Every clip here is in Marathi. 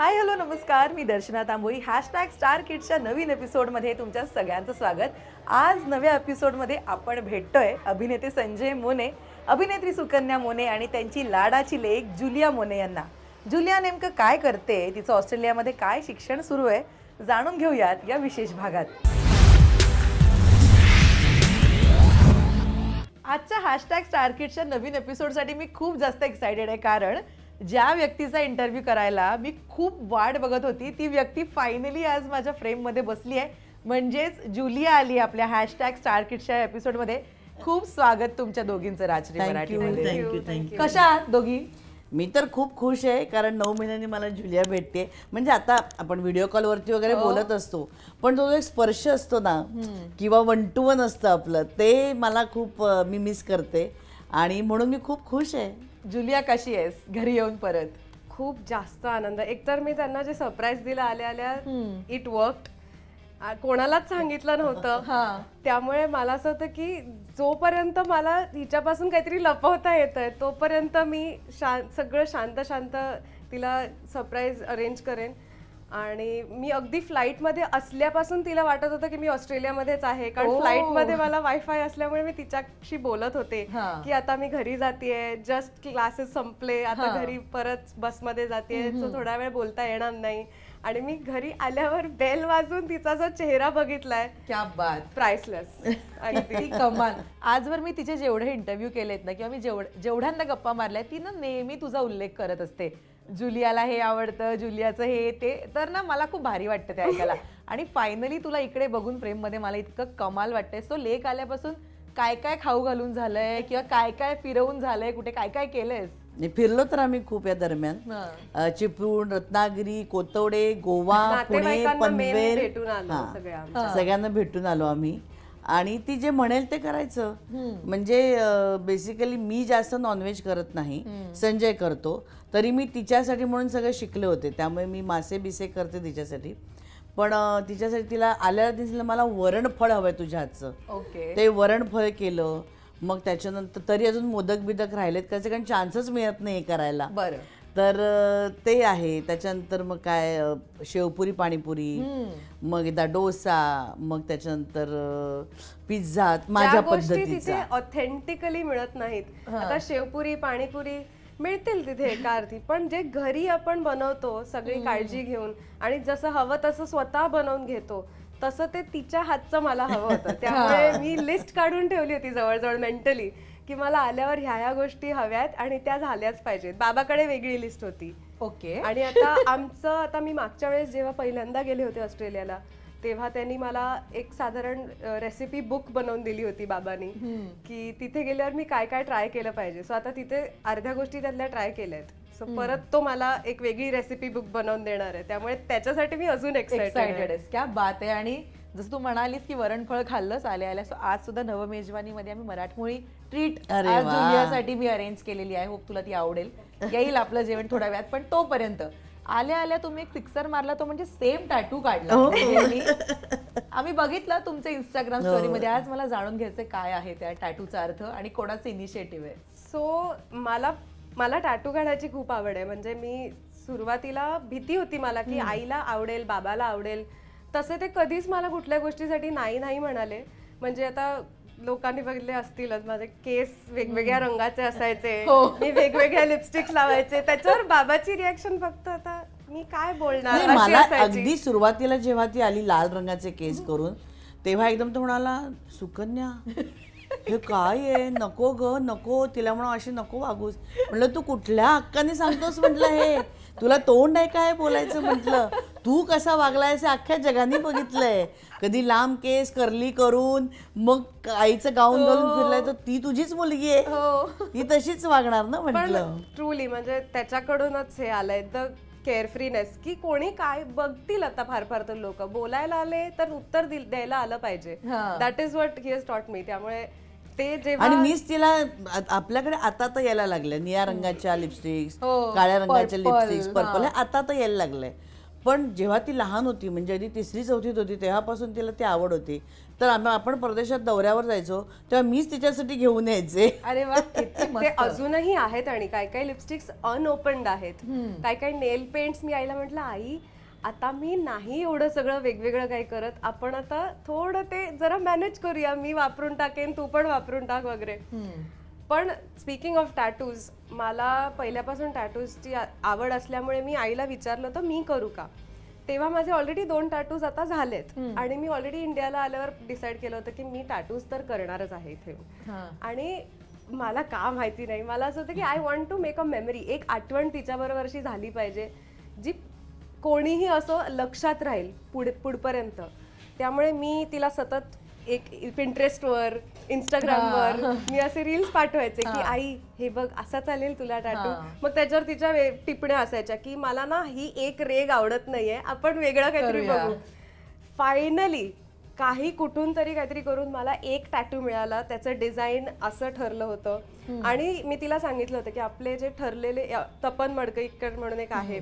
हाय हॅलो नमस्कार मी दर्शना तांबोई हॅशटॅग स्टार किडच्या नवीन एपिसोडमध्ये तुमच्या सगळ्यांचं स्वागत आज नव्या एपिसोडमध्ये आपण भेटतोय अभिनेते संजय मोने अभिनेत्री सुकन्या मोने आणि त्यांची लाडाची लेख जुलिया मोने यांना जुलिया नेमकं काय करते तिचं ऑस्ट्रेलियामध्ये काय शिक्षण सुरू आहे जाणून घेऊयात या विशेष भागात आजच्या हॅशटॅग स्टारकिटच्या नवीन एपिसोडसाठी मी खूप जास्त एक्सायटेड आहे कारण ज्या व्यक्तीचा इंटरव्ह्यू करायला मी खूप वाट बघत होती ती व्यक्ती फायनली आज माझ्या फ्रेममध्ये बसली आहे म्हणजेच जुलिया आली आपल्या हॅशटॅग स्टार किट्सच्या एपिसोडमध्ये खूप स्वागत तुमच्या दोघींचं राजश्री मराठी कशा दोघी मी तर खूप खुश आहे कारण नऊ महिन्यांनी मला जुलिया भेटते म्हणजे आता आपण व्हिडिओ कॉलवरती वगैरे हो. बोलत असतो पण तो जो एक स्पर्श असतो ना किंवा वन टू वन असतं आपलं ते मला खूप मी मिस करते आणि म्हणून मी खूप खुश आहे जुलिया कशी आहेस घरी येऊन परत खूप जास्त आनंद एकतर मी त्यांना जे सरप्राईज दिला आल्या आल्या इट वर्क कोणालाच सांगितलं नव्हतं त्यामुळे मला असं होतं की जोपर्यंत मला हिच्यापासून काहीतरी लपवता येत आहे तोपर्यंत मी शांत सगळं शांत शांत तिला सरप्राईज अरेंज करेन आणि मी अगदी फ्लाईटमध्ये असल्यापासून तिला वाटत होतं की मी ऑस्ट्रेलियामध्येच आहे कारण फ्लाईटमध्ये मला वायफाय असल्यामुळे मी तिच्याशी बोलत होते की आता मी घरी जाते जस्ट क्लासेस संपले आता घरी परत बसमध्ये जाते सो थोडा वेळ बोलता येणार नाही आणि मी घरी आल्यावर बेल वाजून तिचा जो चेहरा बघितलाय क्या बात प्राइसलेस आणि कमाल आजवर मी तिचे जेवढे इंटरव्ह्यू केलेत ना किंवा मी जेवढ्यांदा गप्पा मारल्या ती ना नेहमी तुझा उल्लेख करत असते जुलियाला हे आवडतं जुलियाचं हे ते तर ना मला खूप भारी वाटतं ते ऐकायला आणि फायनली तुला इकडे बघून फ्रेममध्ये मला इतकं कमाल वाटतंय सो लेख आल्यापासून काय काय खाऊ घालून झालंय किंवा काय काय फिरवून झालंय कुठे काय काय केलंयस फिरलो तर आम्ही खूप या दरम्यान चिपळूण रत्नागिरी कोतवडे गोवा पुणे पनवेल सगळ्यांना भेटून आलो आम्ही आणि ती जे म्हणेल ते करायचं म्हणजे बेसिकली मी जास्त नॉनव्हेज करत नाही संजय करतो तरी मी तिच्यासाठी म्हणून सगळे शिकले होते त्यामुळे मी मासे बिसे करते तिच्यासाठी पण तिच्यासाठी तिला आल्याला दिसलं मला वरणफळ हवं आहे तुझ्या हातचं ओके ते वरणफळ केलं मग त्याच्यानंतर तरी अजून मोदक बिदक राहिलेत कसे कारण चान्सच मिळत नाही करायला बरं तर ते आहे त्याच्यानंतर मग काय शेवपुरी पाणीपुरी मग एकदा डोसा मग त्याच्यानंतर पिझ्झा माझ्या पद्धतीचा ऑथेंटिकली मिळत नाहीत आता शेवपुरी पाणीपुरी मिळतील तिथे एका अर्थी पण जे घरी आपण बनवतो सगळी काळजी घेऊन आणि जसं हवं तसं स्वतः बनवून घेतो तसं ते तिच्या हातचं मला हवं होतं त्यामुळे मी लिस्ट काढून ठेवली होती जवळजवळ मेंटली की मला आल्यावर ह्या ह्या गोष्टी हव्यात आणि त्या झाल्याच पाहिजेत बाबाकडे वेगळी लिस्ट होती ओके okay. आणि आता आमचं आता मी मागच्या वेळेस जेव्हा पहिल्यांदा गेले होते ऑस्ट्रेलियाला तेव्हा त्यांनी मला एक साधारण रेसिपी बुक बनवून दिली होती बाबांनी की तिथे गेल्यावर मी काय काय ट्राय केलं पाहिजे सो आता तिथे अर्ध्या गोष्टी त्यातल्या ट्राय केल्या आहेत सो परत तो मला एक वेगळी रेसिपी बुक बनवून देणार आहे त्यामुळे त्याच्यासाठी मी अजून एक्साइटेड आहे क्या बात आहे आणि जसं तू म्हणालीस की वरणफळ खाल्लंच आले आल्या सो आज सुद्धा मध्ये आम्ही मराठमोळी ट्रीट आज मी अरेंज केलेली आहे होप तुला ती आवडेल येईल आपलं जेवण थोड्या वेळात पण तोपर्यंत आल्या आल्या तुम्ही एक फिक्सर मारला तो म्हणजे सेम टॅटू काढला हो. म्हणजे आम्ही बघितलं तुमच्या इंस्टाग्राम हो. मध्ये आज मला जाणून घ्यायचं काय आहे त्या टाटूचा अर्थ आणि कोणाचं इनिशिएटिव्ह आहे सो मला मला टॅटू काढायची खूप आवड आहे म्हणजे मी सुरुवातीला भीती होती मला की आईला आवडेल बाबाला आवडेल तसे ते कधीच मला कुठल्या गोष्टीसाठी नाही नाही म्हणाले म्हणजे आता लोकांनी बघितले असतीलच माझे केस वेगवेगळ्या रंगाचे असायचे हो. मी वेगवेगळ्या लिपस्टिक्स लावायचे त्याच्यावर बाबाची रिॲक्शन फक्त आता मी काय बोलणार मला अगदी सुरुवातीला जेव्हा ती आली लाल रंगाचे केस करून तेव्हा एकदम तो म्हणाला सुकन्या हे काय आहे नको ग नको तिला म्हणून अशी नको वागूस म्हणलं तू कुठल्या हक्काने सांगतोस म्हटलं हे तुला तोंड आहे काय बोलायचं म्हटलं तू कसा वागलायस अख्ख्या जगाने बघितलंय कधी लांब केस करली करून मग आईचं गाऊन हो. घालून फिरलाय तर ती तुझीच मुलगी आहे हो. ती तशीच वागणार ना म्हटलं ट्रुली म्हणजे त्याच्याकडूनच हे आलंय तर केअरफ्रीनेस की कोणी काय बघतील आता फार फार तर लोक बोलायला आले तर उत्तर द्यायला आलं पाहिजे that is what he has taught me त्यामुळे ते आणि मीच तिला आपल्याकडे आता तर यायला लागले निळ्या रंगाच्या लिपस्टिक्स हो, काळ्या रंगाच्या लिपस्टिक्स पर्पल आता तर यायला लागले पण जेव्हा ती लहान होती म्हणजे आधी तिसरी चौथीत होती तेव्हापासून तिला ती आवड होती तर आम्ही आपण परदेशात दौऱ्यावर जायचो तेव्हा मीच तिच्यासाठी घेऊन यायचे अरे वा ते अजूनही आहेत आणि काय काय लिपस्टिक्स अनओपन्ड आहेत काय काय नेल पेंट्स मी आईला म्हटलं आई आता मी नाही एवढं सगळं वेगवेगळं काही करत आपण आता थोडं ते जरा मॅनेज करूया मी वापरून टाकेन तू पण वापरून टाक वगैरे पण स्पीकिंग ऑफ टॅटूज मला पहिल्यापासून टॅटूजची आवड असल्यामुळे मी आईला विचारलं तर मी करू का तेव्हा माझे ऑलरेडी दोन टॅटूज आता झालेत आणि मी ऑलरेडी इंडियाला आल्यावर डिसाईड केलं होतं की मी टॅटूज तर करणारच आहे इथे आणि मला का माहिती नाही मला असं होतं की I want to make a memory एक आठवण तिच्याबरोबरशी झाली पाहिजे जी कोणीही असं लक्षात राहील पुढे पुढपर्यंत त्यामुळे मी तिला सतत एक पिंटरेस्टवर इंस्टाग्रामवर मी असे रील्स पाठवायचे की आई हे बघ असा चालेल तुला टाटू मग त्याच्यावर तिच्या टिपण्या असायच्या की मला ना ही एक रेग आवडत नाहीये आपण वेगळं काहीतरी बघू फायनली काही कुठून तरी काहीतरी करून मला एक टॅटू मिळाला त्याचं डिझाईन असं ठरलं होतं आणि मी तिला सांगितलं होतं की आपले जे ठरलेले तपन मडकईकर म्हणून एक आहे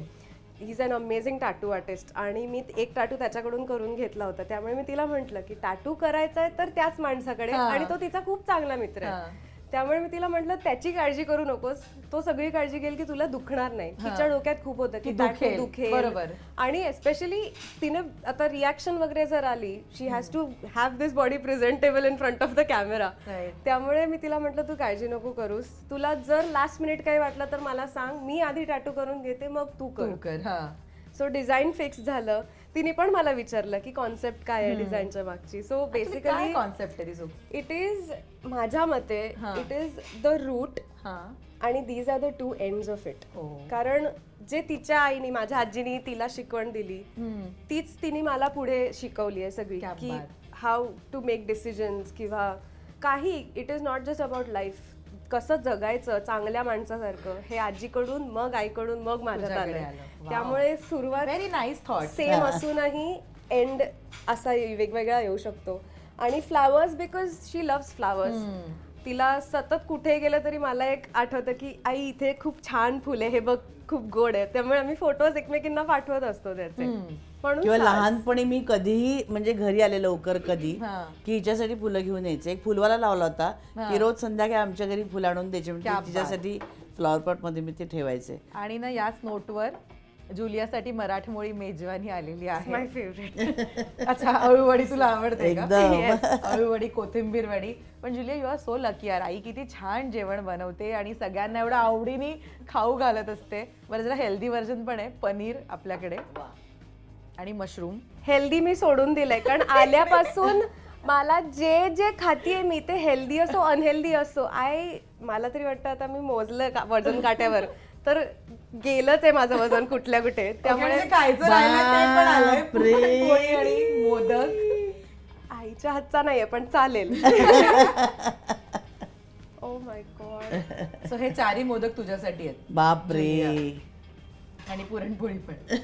is an amazing tattoo artist आणि मी एक टाटू त्याच्याकडून करून घेतला होता त्यामुळे मी तिला म्हटलं की टाटू करायचा आहे तर त्याच माणसाकडे आणि तो तिचा खूप चांगला मित्र आहे त्यामुळे मी तिला म्हटलं त्याची काळजी करू नकोस तो सगळी काळजी घेईल की तुला दुखणार नाही तिच्या डोक्यात खूप होतं की दुखे बरोबर आणि एस्पेशली तिने आता रिॲक्शन वगैरे जर आली she has to have this body presentable in front of the camera त्यामुळे मी तिला म्हटलं तू काळजी नको करूस तुला जर लास्ट मिनिट काही वाटलं तर मला सांग मी आधी टॅटू करून घेते मग तू कर सो डिझाईन फिक्स झालं तिने पण मला विचारलं की कॉन्सेप्ट काय आहे डिझाईनच्या मागची सो बेसिकली कॉन्सेप्ट आहे इट इज माझ्या मते इट इज द रूट आणि these are the two end of it कारण जे तिच्या आईने माझ्या आजीनी तिला शिकवण दिली तीच तिने मला पुढे शिकवली आहे सगळी की हाऊ टू मेक डिसिजन किंवा काही it is not just about life कसं जगायचं चांगल्या माणसासारखं हे आजीकडून मग आईकडून मग माझ्यात आलं त्यामुळे सुरुवात व्हेरी नाईस थॉट सेम असूनही एंड असा वेगवेगळा येऊ शकतो आणि flowers because she loves flowers तिला सतत कुठे गेलं तरी मला एक आठवतं की आई इथे खूप छान फुले हे बघ खूप गोड आहे त्यामुळे आम्ही फोटोज एकमेकींना पाठवत असतो त्याचे hmm. म्हणून किंवा लहानपणी मी कधीही म्हणजे घरी आले लवकर कधी की हिच्यासाठी फुलं घेऊन यायचे एक फुलवाला लावला होता की रोज संध्याकाळी आमच्या घरी फुलं आणून द्यायचे म्हणजे तिच्यासाठी फ्लॉवर पॉट मध्ये मी ते ठेवायचे आणि ना याच नोटवर जुलियासाठी मराठमोळी मेजवानी आलेली आहे माय फेवरेट अच्छा अळूवडी तुला आवडते अळूवडी कोथिंबीर वडी पण Julia you are so lucky यार आई किती छान जेवण बनवते आणि सगळ्यांना एवढं आवडीने खाऊ घालत असते बरं जरा हेल्दी व्हर्जन पण आहे पनीर आपल्याकडे आणि मशरूम हेल्दी मी सोडून दिलंय कारण आल्यापासून मला जे जे खातीये मी ते हेल्दी असो अनहेल्दी असो आय मला तरी वाटतं आता मी मोजलं का वजन काट्यावर तर गेलंच आहे माझं वजन कुठल्या कुठे त्यामुळे म्हणजे मोदक आईच्या हातचा नाहीये पण चालेल ओ माय गॉड सो हे चारही मोदक तुझ्यासाठी आहेत बापरे आणि पुरणपोळी पण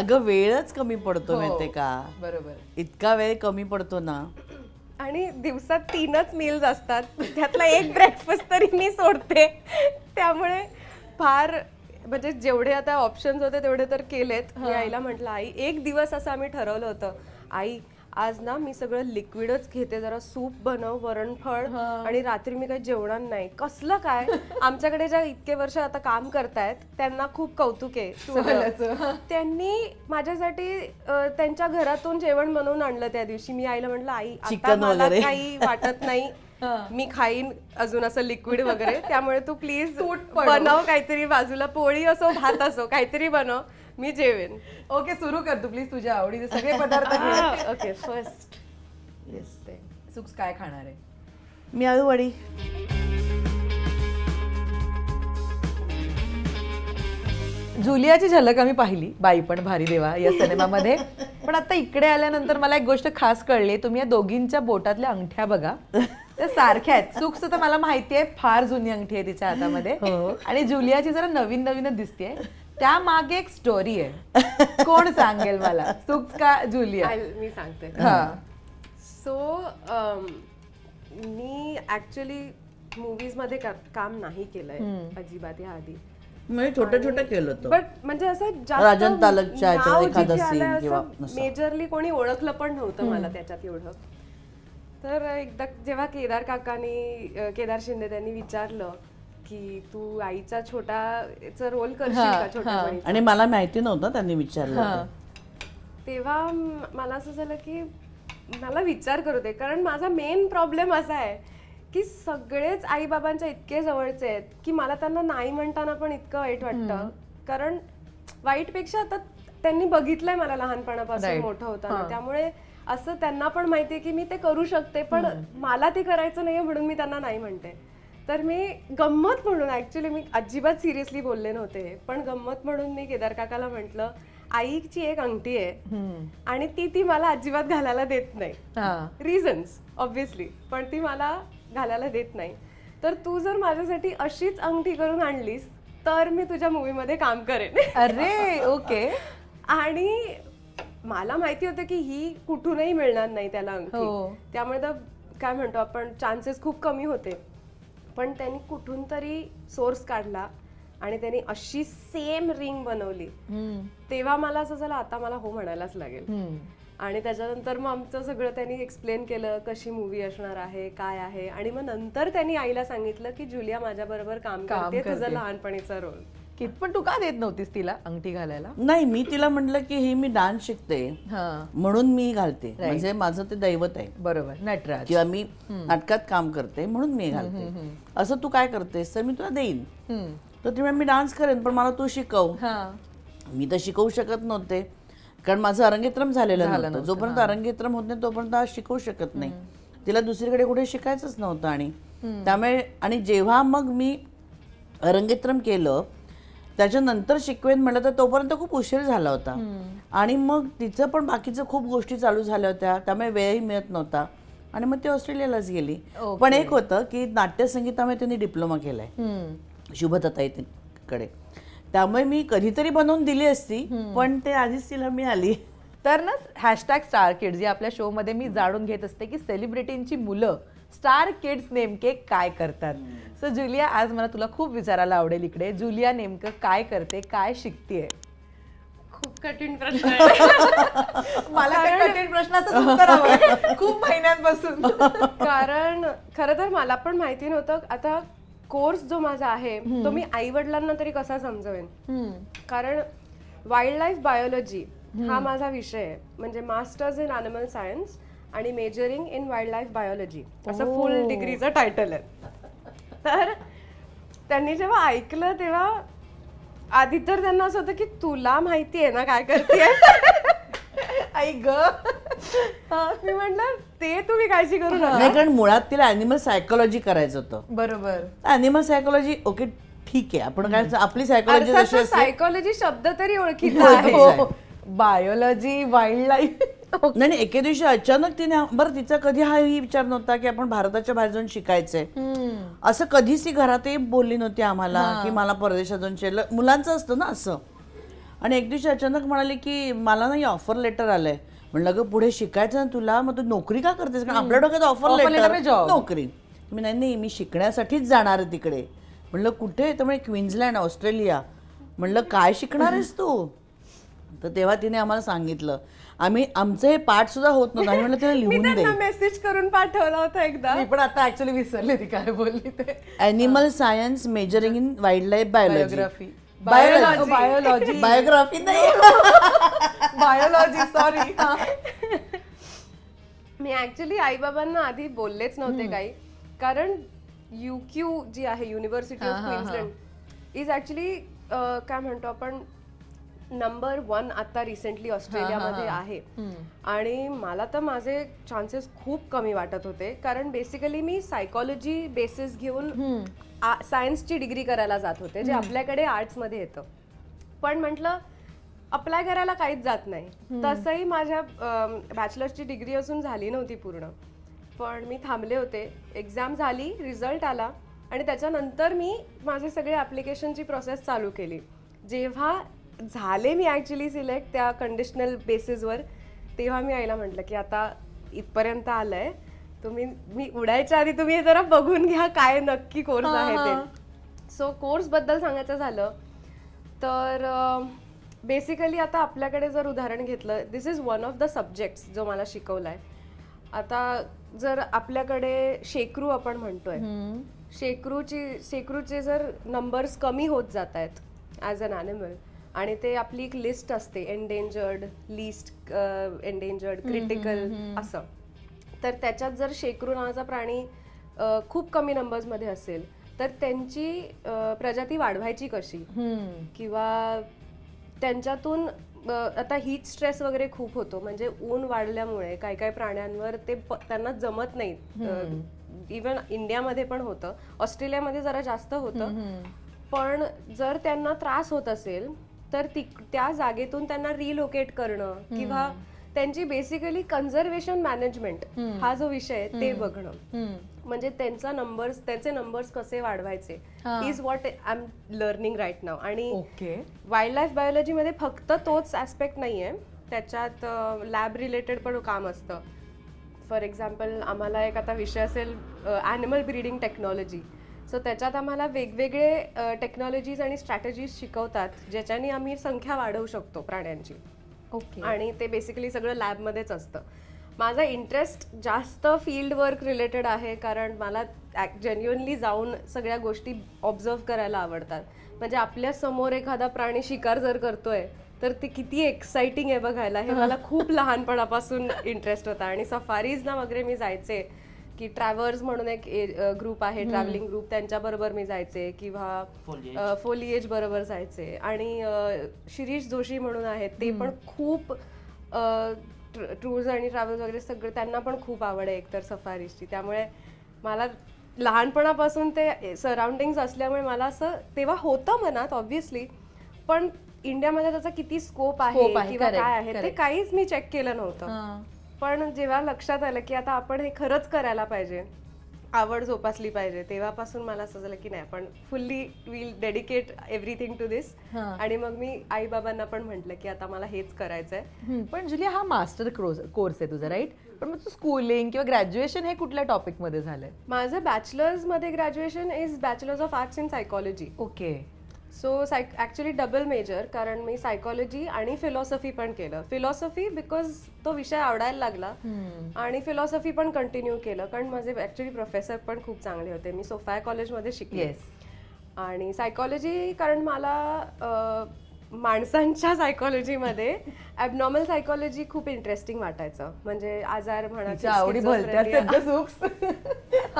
अगं वेळच कमी पडतो हो. माहिती का बरोबर इतका वेळ कमी पडतो ना आणि दिवसात तीनच मील्स असतात त्यातला एक ब्रेकफास्ट तरी मी सोडते त्यामुळे फार म्हणजे जेवढे आता ऑप्शन्स होते तेवढे तर केलेत आईला म्हटलं आई एक दिवस असं आम्ही ठरवलं होतं आई आज ना मी सगळं लिक्विडच घेते जरा सूप बनव वरणफळ आणि रात्री मी काही जेवणार नाही कसलं काय आमच्याकडे ज्या इतके वर्ष आता काम करतायत त्यांना खूप कौतुक आहे त्यांनी माझ्यासाठी त्यांच्या घरातून जेवण बनवून आणलं त्या दिवशी मी आईला म्हटलं आई आता मला काही वाटत नाही मी खाईन अजून असं लिक्विड वगैरे त्यामुळे तू प्लीज बनव काहीतरी बाजूला पोळी असो भात असो काहीतरी बनव मी जेवेन ओके सुरू करतो प्लीज तुझ्या आवडीचे सगळे पदार्थ ओके फर्स्ट येस ते सुक्स काय खाणार आहे मी आळू वडी जुलियाची झलक आम्ही पाहिली बाई पण भारी देवा या सिनेमामध्ये पण आता इकडे आल्यानंतर मला एक गोष्ट खास कळली तुम्ही या दोघींच्या बोटातल्या अंगठ्या बघा त्या सारख्या आहेत सुक्स सुद्धा मला माहिती आहे फार जुनी अंगठी आहे तिच्या हातामध्ये हो. आणि जुलियाची जरा नवीन नवीनच दिसते त्या मागे एक स्टोरी आहे कोण सांगेल मला सुख का जुलिया मी सांगते सो मी ऍक्च्युली मूवीज मध्ये काम नाही केलंय अजिबात या आधी छोटं छोटं केलं बट म्हणजे असं मेजरली कोणी ओळखलं पण नव्हतं मला त्याच्यात एवढं तर एकदा जेव्हा केदार काकानी केदार शिंदे त्यांनी विचारलं की तू आईचा याचा रोल करशील का छोटा आणि मला माहिती नव्हतं त्यांनी विचारलं तेव्हा मला असं झालं की मला विचार करू दे कारण माझा मेन प्रॉब्लेम असा आहे की सगळेच आई बाबांच्या इतके जवळचे आहेत की मला त्यांना नाही म्हणताना पण इतकं वाईट वाटतं कारण वाईटपेक्षा आता त्यांनी बघितलंय मला लहानपणापासून मोठं होताना त्यामुळे असं त्यांना पण माहितीये की मी ते करू शकते पण मला ते करायचं नाहीये म्हणून मी त्यांना नाही म्हणते तर मी गंमत म्हणून ॲक्च्युली मी अजिबात सिरियसली बोलले नव्हते पण गंमत म्हणून मी केदार काकाला म्हटलं आईची एक अंगठी आहे आणि ती ती मला अजिबात घालायला देत नाही रिझन्स ऑब्व्हियसली पण ती मला घालायला देत नाही तर तू जर माझ्यासाठी अशीच अंगठी करून आणलीस तर मी तुझ्या मूवीमध्ये काम करेन अरे ओके आणि मला माहिती होतं की ही कुठूनही मिळणार नाही त्याला अंगठी हो. त्यामुळे तर काय म्हणतो आपण चान्सेस खूप कमी होते पण त्यांनी कुठून तरी सोर्स काढला आणि त्यांनी अशी सेम रिंग बनवली तेव्हा मला असं झालं आता मला हो म्हणायलाच लागेल आणि त्याच्यानंतर मग आमचं सगळं त्यांनी एक्सप्लेन केलं कशी मूवी असणार आहे काय आहे आणि मग नंतर त्यांनी आईला सांगितलं की जुलिया माझ्याबरोबर काम करते तुझं लहानपणीचा रोल नक्कीच पण तू का देत नव्हतीस तिला अंगठी घालायला नाही मी तिला म्हटलं की हे मी डान्स शिकते म्हणून मी घालते म्हणजे माझं ते दैवत आहे बरोबर नटराज किंवा मी नाटकात काम करते म्हणून मी घालते असं तू काय करतेस तर मी तुला देईन तर तिला मी डान्स करेन पण मला तू शिकव मी तर शिकवू शकत नव्हते कारण माझं अरंगेत्रम झालेलं नव्हतं जोपर्यंत अरंगेत्रम होत नाही तोपर्यंत शिकवू शकत नाही तिला दुसरीकडे कुठे शिकायचंच नव्हतं आणि त्यामुळे आणि जेव्हा मग मी अरंगेत्रम केलं त्याच्यानंतर शिकवेन म्हटलं तर तोपर्यंत खूप उशीर झाला होता आणि मग तिचं पण बाकीचं खूप गोष्टी चालू झाल्या होत्या त्यामुळे वेळही मिळत नव्हता आणि मग ती ऑस्ट्रेलियालाच गेली पण एक होतं की नाट्यसंगीतामुळे त्यांनी डिप्लोमा केलाय शुभताईकडे त्यामुळे मी कधीतरी बनवून दिली असती पण ते आधीच तिला मिळाली तर ना हॅशटॅग स्टार किड जी आपल्या शोमध्ये मी जाणून घेत असते की सेलिब्रिटींची मुलं स्टार किड्स नेमके काय करतात सो जुलिया आज मला तुला खूप विचारायला आवडेल इकडे जुलिया नेमकं काय करते काय शिकते खूप कठीण प्रश्न मला कठीण प्रश्नाचं उत्तर खूप महिन्यांपासून कारण खरं तर मला पण माहिती नव्हतं आता कोर्स जो माझा आहे तो मी आई वडिलांना तरी कसा समजवेन कारण वाईल्ड लाईफ बायोलॉजी हा माझा विषय आहे म्हणजे मास्टर्स इन अॅनिमल सायन्स आणि majoring in wildlife biology असं फुल डिग्रीचं टायटल आहे तर त्यांनी जेव्हा ऐकलं तेव्हा आधी तर त्यांना असं होतं की तुला माहिती आहे ना काय करते आई ग मी म्हटलं ते तुम्ही काळजी करू नका कारण मुळात तिला अॅनिमल सायकोलॉजी करायचं होतं बरोबर अॅनिमल सायकोलॉजी ओके ठीक आहे आपण काय आपली सायकोलॉजी सायकोलॉजी शब्द तरी ओळखीचा आहे बायोलॉजी वाईल्ड लाईफ नाही नाही एके दिवशी अचानक तिने बरं तिचा कधी हा विचार नव्हता की आपण भारताच्या बाहेर जाऊन शिकायचंय असं कधीच ती घरातही बोलली नव्हती आम्हाला की मला परदेशात जाऊन मुलांचं असतं ना असं आणि एक दिवशी अचानक म्हणाले की मला ना ऑफर लेटर आलंय म्हणलं ग पुढे शिकायचं ना तुला मग तू नोकरी का करतेस कारण आपल्या डोक्यात ऑफर लेटर नोकरी मी नाही नाही मी शिकण्यासाठीच जाणार आहे तिकडे म्हणलं कुठे तर म्हणजे क्वीन्सलँड ऑस्ट्रेलिया म्हणलं काय शिकणार आहेस तू तर तेव्हा तिने आम्हाला सांगितलं आम्ही आमचे हे पाठ सुद्धा होत नव्हतं आम्ही म्हणलं तिला लिहून दे मेसेज करून पाठवला होता एकदा पण आता ऍक्च्युली विसरले ती काय बोलली ते animal science majoring in wildlife biology biology biology biography नाही बायोलॉजी सॉरी मी ऍक्च्युली बाबांना आधी बोललेच नव्हते काही कारण यू क्यू जी आहे University of Queensland is actually काय म्हणतो आपण नंबर वन आता रिसेंटली ऑस्ट्रेलियामध्ये आहे आणि मला तर माझे चान्सेस खूप कमी वाटत होते कारण बेसिकली मी सायकोलॉजी बेसिस घेऊन सायन्सची डिग्री करायला जात होते जे आपल्याकडे आर्ट्समध्ये येतं पण म्हटलं अप्लाय करायला काहीच जात नाही तसंही माझ्या बॅचलर्सची डिग्री असून झाली नव्हती पूर्ण पण मी थांबले होते एक्झाम झाली रिझल्ट आला आणि त्याच्यानंतर मी माझे सगळे ॲप्लिकेशनची प्रोसेस चालू केली जेव्हा झाले मी ॲक्च्युली सिलेक्ट त्या कंडिशनल बेसिसवर तेव्हा मी आईला म्हटलं की आता इथपर्यंत आलंय तुम्ही मी उडायच्या आधी तुम्ही जरा बघून घ्या काय नक्की कोर्स आहे ते सो बद्दल सांगायचं झालं तर बेसिकली आता आपल्याकडे जर उदाहरण घेतलं this is one of the subjects जो मला शिकवलाय आता जर आपल्याकडे शेकरू आपण म्हणतोय शेकरूची शेकरूचे जर नंबर्स कमी होत जात आहेत ॲज अन ॲनिमल आणि ते आपली एक लिस्ट असते एंडेंजर्ड लिस्ट एंडेंजर्ड क्रिटिकल असं तर त्याच्यात जर शेकरू नावाचा प्राणी खूप कमी मध्ये असेल तर त्यांची प्रजाती वाढवायची कशी किंवा त्यांच्यातून आता हीट स्ट्रेस वगैरे खूप होतो म्हणजे ऊन वाढल्यामुळे काही काही प्राण्यांवर ते त्यांना जमत नाहीत इवन इंडियामध्ये पण होतं ऑस्ट्रेलियामध्ये जरा जास्त होतं पण जर त्यांना त्रास होत असेल तर ती त्या जागेतून त्यांना रिलोकेट करणं किंवा त्यांची बेसिकली कन्झर्वेशन मॅनेजमेंट हा जो विषय आहे ते बघणं म्हणजे त्यांचा नंबर्स त्याचे नंबर्स कसे वाढवायचे is what I am learning right नाव आणि वाईल्ड लाईफ मध्ये फक्त तोच ऍस्पेक्ट नाही आहे त्याच्यात लॅब रिलेटेड पण काम असतं फॉर एक्झाम्पल आम्हाला एक आता विषय असेल ॲनिमल ब्रीडिंग टेक्नॉलॉजी सो त्याच्यात आम्हाला वेगवेगळे टेक्नॉलॉजीज आणि स्ट्रॅटेजीज शिकवतात ज्याच्याने आम्ही संख्या वाढवू शकतो प्राण्यांची ओके आणि ते बेसिकली सगळं लॅबमध्येच असतं माझा इंटरेस्ट जास्त फील्ड वर्क रिलेटेड आहे कारण मला जेन्युअनली जाऊन सगळ्या गोष्टी ऑब्झर्व करायला आवडतात म्हणजे आपल्या समोर एखादा प्राणी शिकार जर करतोय तर ते किती एक्साइटिंग आहे बघायला हे मला खूप लहानपणापासून इंटरेस्ट होता आणि सफारीजना वगैरे मी जायचे की ट्रॅव्हल्स म्हणून एक ग्रुप आहे ट्रॅव्हलिंग ग्रुप त्यांच्याबरोबर मी जायचे किंवा फोलिएज बरोबर जायचे आणि शिरीष जोशी म्हणून आहेत ते पण खूप टूर्स आणि ट्रॅव्हल्स वगैरे सगळं त्यांना पण खूप आवड आहे एकतर सफारीची त्यामुळे मला लहानपणापासून ते सराउंडिंग असल्यामुळे मला असं तेव्हा होतं मनात ऑब्विसली पण इंडियामध्ये त्याचा किती स्कोप आहे किंवा काय आहे ते काहीच मी चेक केलं नव्हतं पण जेव्हा लक्षात आलं की आता आपण हे खरंच करायला पाहिजे आवड जोपासली पाहिजे तेव्हापासून मला असं झालं की नाही पण fully will dedicate everything to this आणि मग मी आई बाबांना पण म्हटलं की आता मला हेच करायचंय पण जुलिया हा मास्टर कोर्स आहे तुझा राईट पण मग तू स्कूलिंग किंवा ग्रॅज्युएशन हे कुठल्या टॉपिक मध्ये झालंय माझं बॅचलर्स मध्ये graduation is bachelors of arts in psychology okay so साय ॲक्च्युली डबल मेजर कारण मी सायकॉलॉजी आणि फिलॉसॉफी पण केलं फिलॉसॉफी बिकॉज तो विषय आवडायला लागला आणि फिलॉसॉफी पण कंटिन्यू केलं कारण माझे ॲक्च्युली प्रोफेसर पण खूप चांगले होते मी सोफाय कॉलेजमध्ये शिकले आणि सायकॉलॉजी कारण मला माणसांच्या सायकॉलॉजीमध्ये ॲबनॉर्मल सायकॉलॉजी खूप इंटरेस्टिंग वाटायचं म्हणजे आजार म्हणा आवडी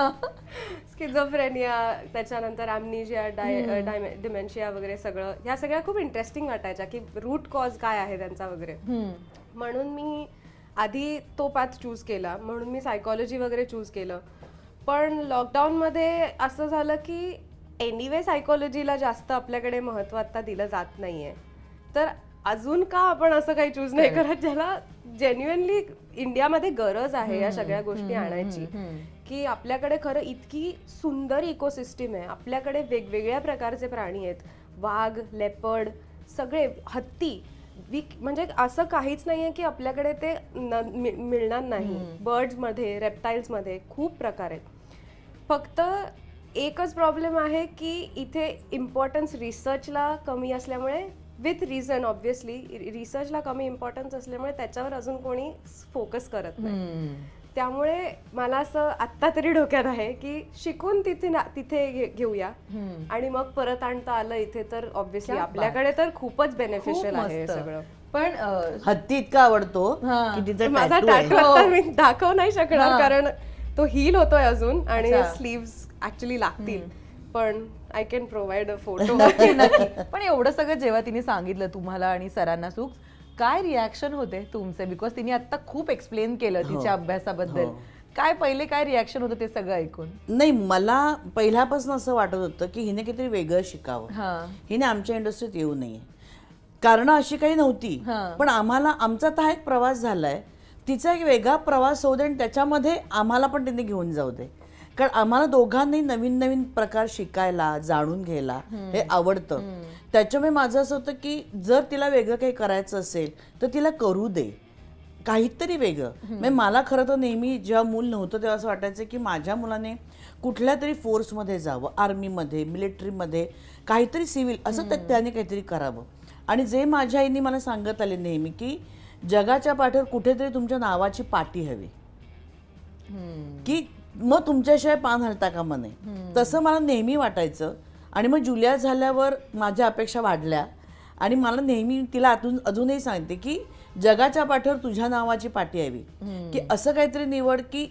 स्किझोफ्रेनिया त्याच्यानंतर आम्ही डाय डाय डिमेन्शिया वगैरे सगळं ह्या सगळ्या खूप इंटरेस्टिंग वाटायच्या की रूट कॉज काय आहे त्यांचा वगैरे म्हणून मी आधी तो पॅथ चूज केला म्हणून मी सायकॉलॉजी वगैरे चूज केलं पण लॉकडाऊनमध्ये असं झालं की एनिवे सायकोलॉजीला जास्त आपल्याकडे महत्व आता दिलं जात नाही आहे तर अजून का आपण असं काही चूज नाही करत ज्याला जेन्युअनली इंडियामध्ये गरज आहे या सगळ्या गोष्टी आणायची की आपल्याकडे खरं इतकी सुंदर इकोसिस्टीम आहे आपल्याकडे वेगवेगळ्या प्रकारचे प्राणी आहेत वाघ लेपर्ड सगळे हत्ती वीक म्हणजे असं काहीच नाही आहे की आपल्याकडे ते न मिळणार नाही बर्ड्समध्ये रेप्टाईल्समध्ये खूप प्रकार आहेत फक्त एकच प्रॉब्लेम आहे की इथे इम्पॉर्टन्स रिसर्चला कमी असल्यामुळे विथ रिझन ऑब्व्हियसली रिसर्चला कमी इम्पॉर्टन्स असल्यामुळे त्याच्यावर अजून कोणी फोकस करत नाही त्यामुळे मला असं आत्ता तरी डोक्यात आहे की शिकून तिथे तिथे घेऊया आणि मग परत आणता आलं इथे तर ऑब्विसली आपल्याकडे तर खूपच बेनिफिशियल आहे सगळं पण हत्ती इतका आवडतो माझा हो. मी दाखवू नाही शकणार कारण तो हील होतोय अजून आणि स्लीव ऍक्च्युली लागतील पण I can provide a photo पण एवढं सगळं जेव्हा तिने सांगितलं तुम्हाला आणि सरांना सुख काय रिॲक्शन होते तुमचे बिकॉज तिने आता खूप एक्सप्लेन केलं हो. तिच्या अभ्यासाबद्दल हो. काय पहिले काय रिॲक्शन होतं ते सगळं ऐकून नाही मला पहिल्यापासून असं वाटत होतं की हिने काहीतरी वेगळं शिकावं हिने आमच्या इंडस्ट्रीत येऊ नये कारण अशी काही नव्हती पण आम्हाला आमचा हा एक प्रवास झालाय तिचा एक वेगळा प्रवास होऊ दे आणि त्याच्यामध्ये आम्हाला पण तिने घेऊन जाऊ दे कारण आम्हाला दोघांनी नवीन नवीन प्रकार शिकायला जाणून घ्यायला हे आवडतं त्याच्यामुळे माझं असं होतं की जर तिला वेगळं काही करायचं असेल तर तिला करू दे काहीतरी वेगळं म्हणजे मला खरं तर नेहमी जेव्हा मूल नव्हतं तेव्हा असं वाटायचं की माझ्या मुलाने कुठल्या तरी फोर्समध्ये जावं आर्मीमध्ये मिलिटरीमध्ये काहीतरी सिव्हिल असं तर त्याने काहीतरी करावं आणि जे माझ्या आईनी मला सांगत आले नेहमी की जगाच्या पाठीवर कुठेतरी तुमच्या नावाची पाठी हवी की मग तुमच्याशिवाय पान हलता का नये तसं मला नेहमी वाटायचं आणि मग जुलिया झाल्यावर माझ्या अपेक्षा वाढल्या आणि मला नेहमी तिला अजून अजूनही सांगते की जगाच्या पाठीवर तुझ्या नावाची पाठी यावी की असं काहीतरी निवड की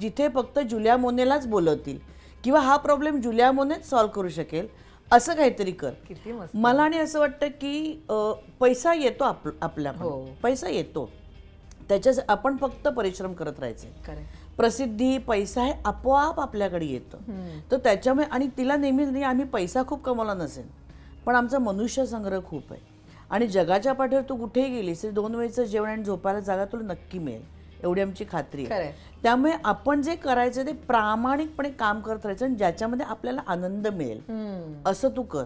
जिथे फक्त जुलिया मोनेलाच बोलवतील किंवा हा प्रॉब्लेम जुलिया मोनेच सॉल्व्ह करू शकेल असं काहीतरी कर मला आणि असं वाटतं की पैसा येतो आप आपल्या हो. पैसा येतो त्याच्या आपण फक्त परिश्रम करत राहायचे प्रसिद्धी पैसा हे आपोआप आपल्याकडे येतं तर त्याच्यामुळे आणि तिला नेहमीच नाही आम्ही पैसा खूप कमावला नसेल पण आमचा मनुष्य संग्रह खूप आहे आणि जगाच्या पाठीवर तू कुठेही गेलीस तरी दोन वेळेचं जेवण आणि झोपायला जागा तुला नक्की मिळेल एवढी आमची खात्री आहे त्यामुळे आपण जे करायचं ते प्रामाणिकपणे काम करत राहायचं आणि ज्याच्यामध्ये आपल्याला आनंद मिळेल असं तू कर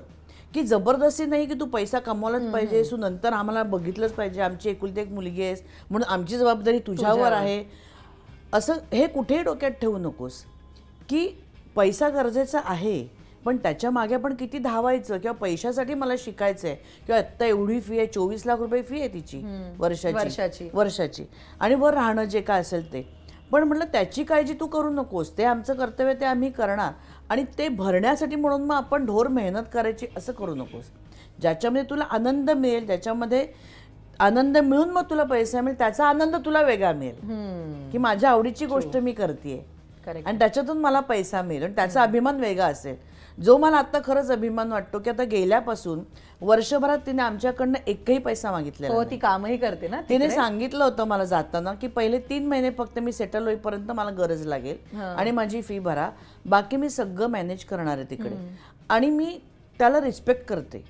की जबरदस्ती नाही की तू पैसा कमवलाच पाहिजे तू नंतर आम्हाला बघितलंच पाहिजे आमची एकुलती एक मुलगी आहेस म्हणून आमची जबाबदारी तुझ्यावर आहे असं हे कुठेही डोक्यात ठेवू नकोस की पैसा गरजेचा आहे पण त्याच्या मागे पण किती धावायचं किंवा पैशासाठी मला शिकायचं आहे किंवा आत्ता एवढी फी आहे चोवीस लाख रुपये फी आहे तिची वर्षाची वर्षाची वर्षाची आणि वर राहणं जे काय असेल ते पण म्हटलं त्याची काळजी तू करू नकोस ते आमचं कर्तव्य ते आम्ही करणार आणि ते भरण्यासाठी म्हणून मग आपण ढोर मेहनत करायची असं करू नकोस ज्याच्यामध्ये तुला आनंद मिळेल ज्याच्यामध्ये आनंद मिळून मग तुला पैसे मिळेल त्याचा आनंद तुला वेगळा मिळेल की माझ्या आवडीची गोष्ट मी करते आणि त्याच्यातून मला पैसा मिळेल आणि त्याचा अभिमान वेगळा असेल जो मला आता खरंच अभिमान वाटतो की आता गेल्यापासून वर्षभरात तिने आमच्याकडनं एकही पैसा मागितलेला हो ती कामही करते ना तिने सांगितलं होतं मला जाताना की पहिले तीन महिने फक्त मी सेटल होईपर्यंत मला गरज लागेल आणि माझी फी भरा बाकी मी सगळं मॅनेज करणार आहे तिकडे आणि मी त्याला रिस्पेक्ट करते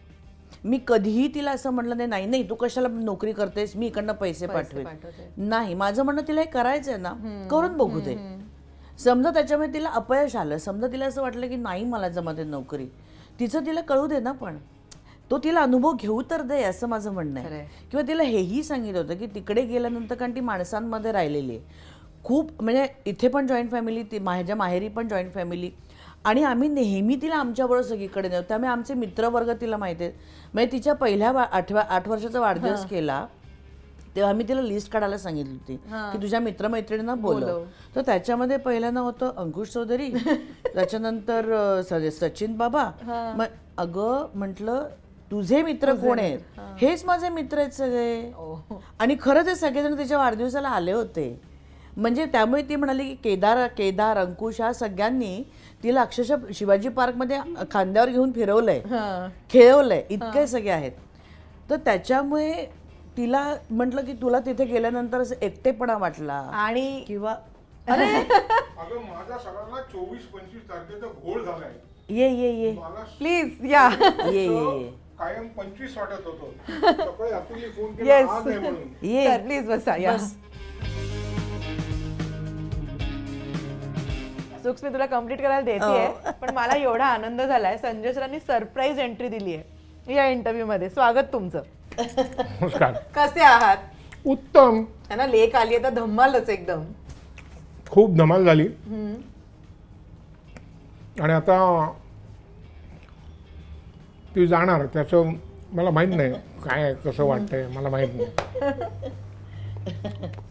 मी कधीही तिला असं म्हटलं नाही नाही नाही तू कशाला नोकरी करतेस मी इकडनं पैसे पाठवेन नाही माझं म्हणणं तिला हे करायचंय ना करून बघू दे समजा त्याच्यामुळे तिला अपयश आलं समजा तिला असं वाटलं की नाही मला जमते नोकरी तिचं तिला कळू दे ना पण तो तिला अनुभव घेऊ तर दे असं माझं म्हणणं आहे किंवा तिला हेही सांगितलं होतं की तिकडे गेल्यानंतर कारण ती माणसांमध्ये राहिलेली आहे खूप म्हणजे इथे पण जॉईंट फॅमिली ती माझ्या माहेरी पण जॉईंट फॅमिली आणि आम्ही नेहमी तिला आमच्याबरोबर सगळीकडे नेऊ त्यामुळे आमचे मित्रवर्ग तिला माहिती आहेत म्हणजे तिच्या पहिल्या आठव्या आठ वर्षाचा वाढदिवस केला तेव्हा आम्ही तिला लिस्ट काढायला सांगितली होती की तुझ्या मित्रमैत्रिणींना बोलव तर त्याच्यामध्ये ना होतं अंकुश चौधरी त्याच्यानंतर सचिन बाबा मग अगं म्हटलं तुझे मित्र कोण आहेत हेच माझे मित्र आहेत सगळे आणि खरंच सगळेजण तिच्या वाढदिवसाला आले होते म्हणजे त्यामुळे ती म्हणाली की केदार केदार अंकुश ह्या सगळ्यांनी तिला अक्षरशः शिवाजी पार्कमध्ये खांद्यावर घेऊन फिरवलंय खेळवलंय इतके सगळे आहेत तर त्याच्यामुळे तिला म्हटलं की तुला तिथे गेल्यानंतर एकटेपणा वाटला आणि किंवा अरे माझा सगळ्यांना चोवीस पंचवीस तारखेचा घोळ झालाय ये ये ये प्लीज या ये ये कायम पंचवीस वाटत होतो सकाळी फोन केला प्लीज बसा या चुक्स मी तुला कम्प्लीट करायला देते हो. पण मला एवढा आनंद झालाय संजय सरांनी सरप्राईज एंट्री दिली आहे या इंटरव्ह्यू मध्ये स्वागत तुमचं कसे आहात उत्तम ना लेख आली आता धमालच एकदम खूप धमाल झाली आणि आता तू जाणार त्याच मला माहित नाही काय कसं वाटतंय मला माहित नाही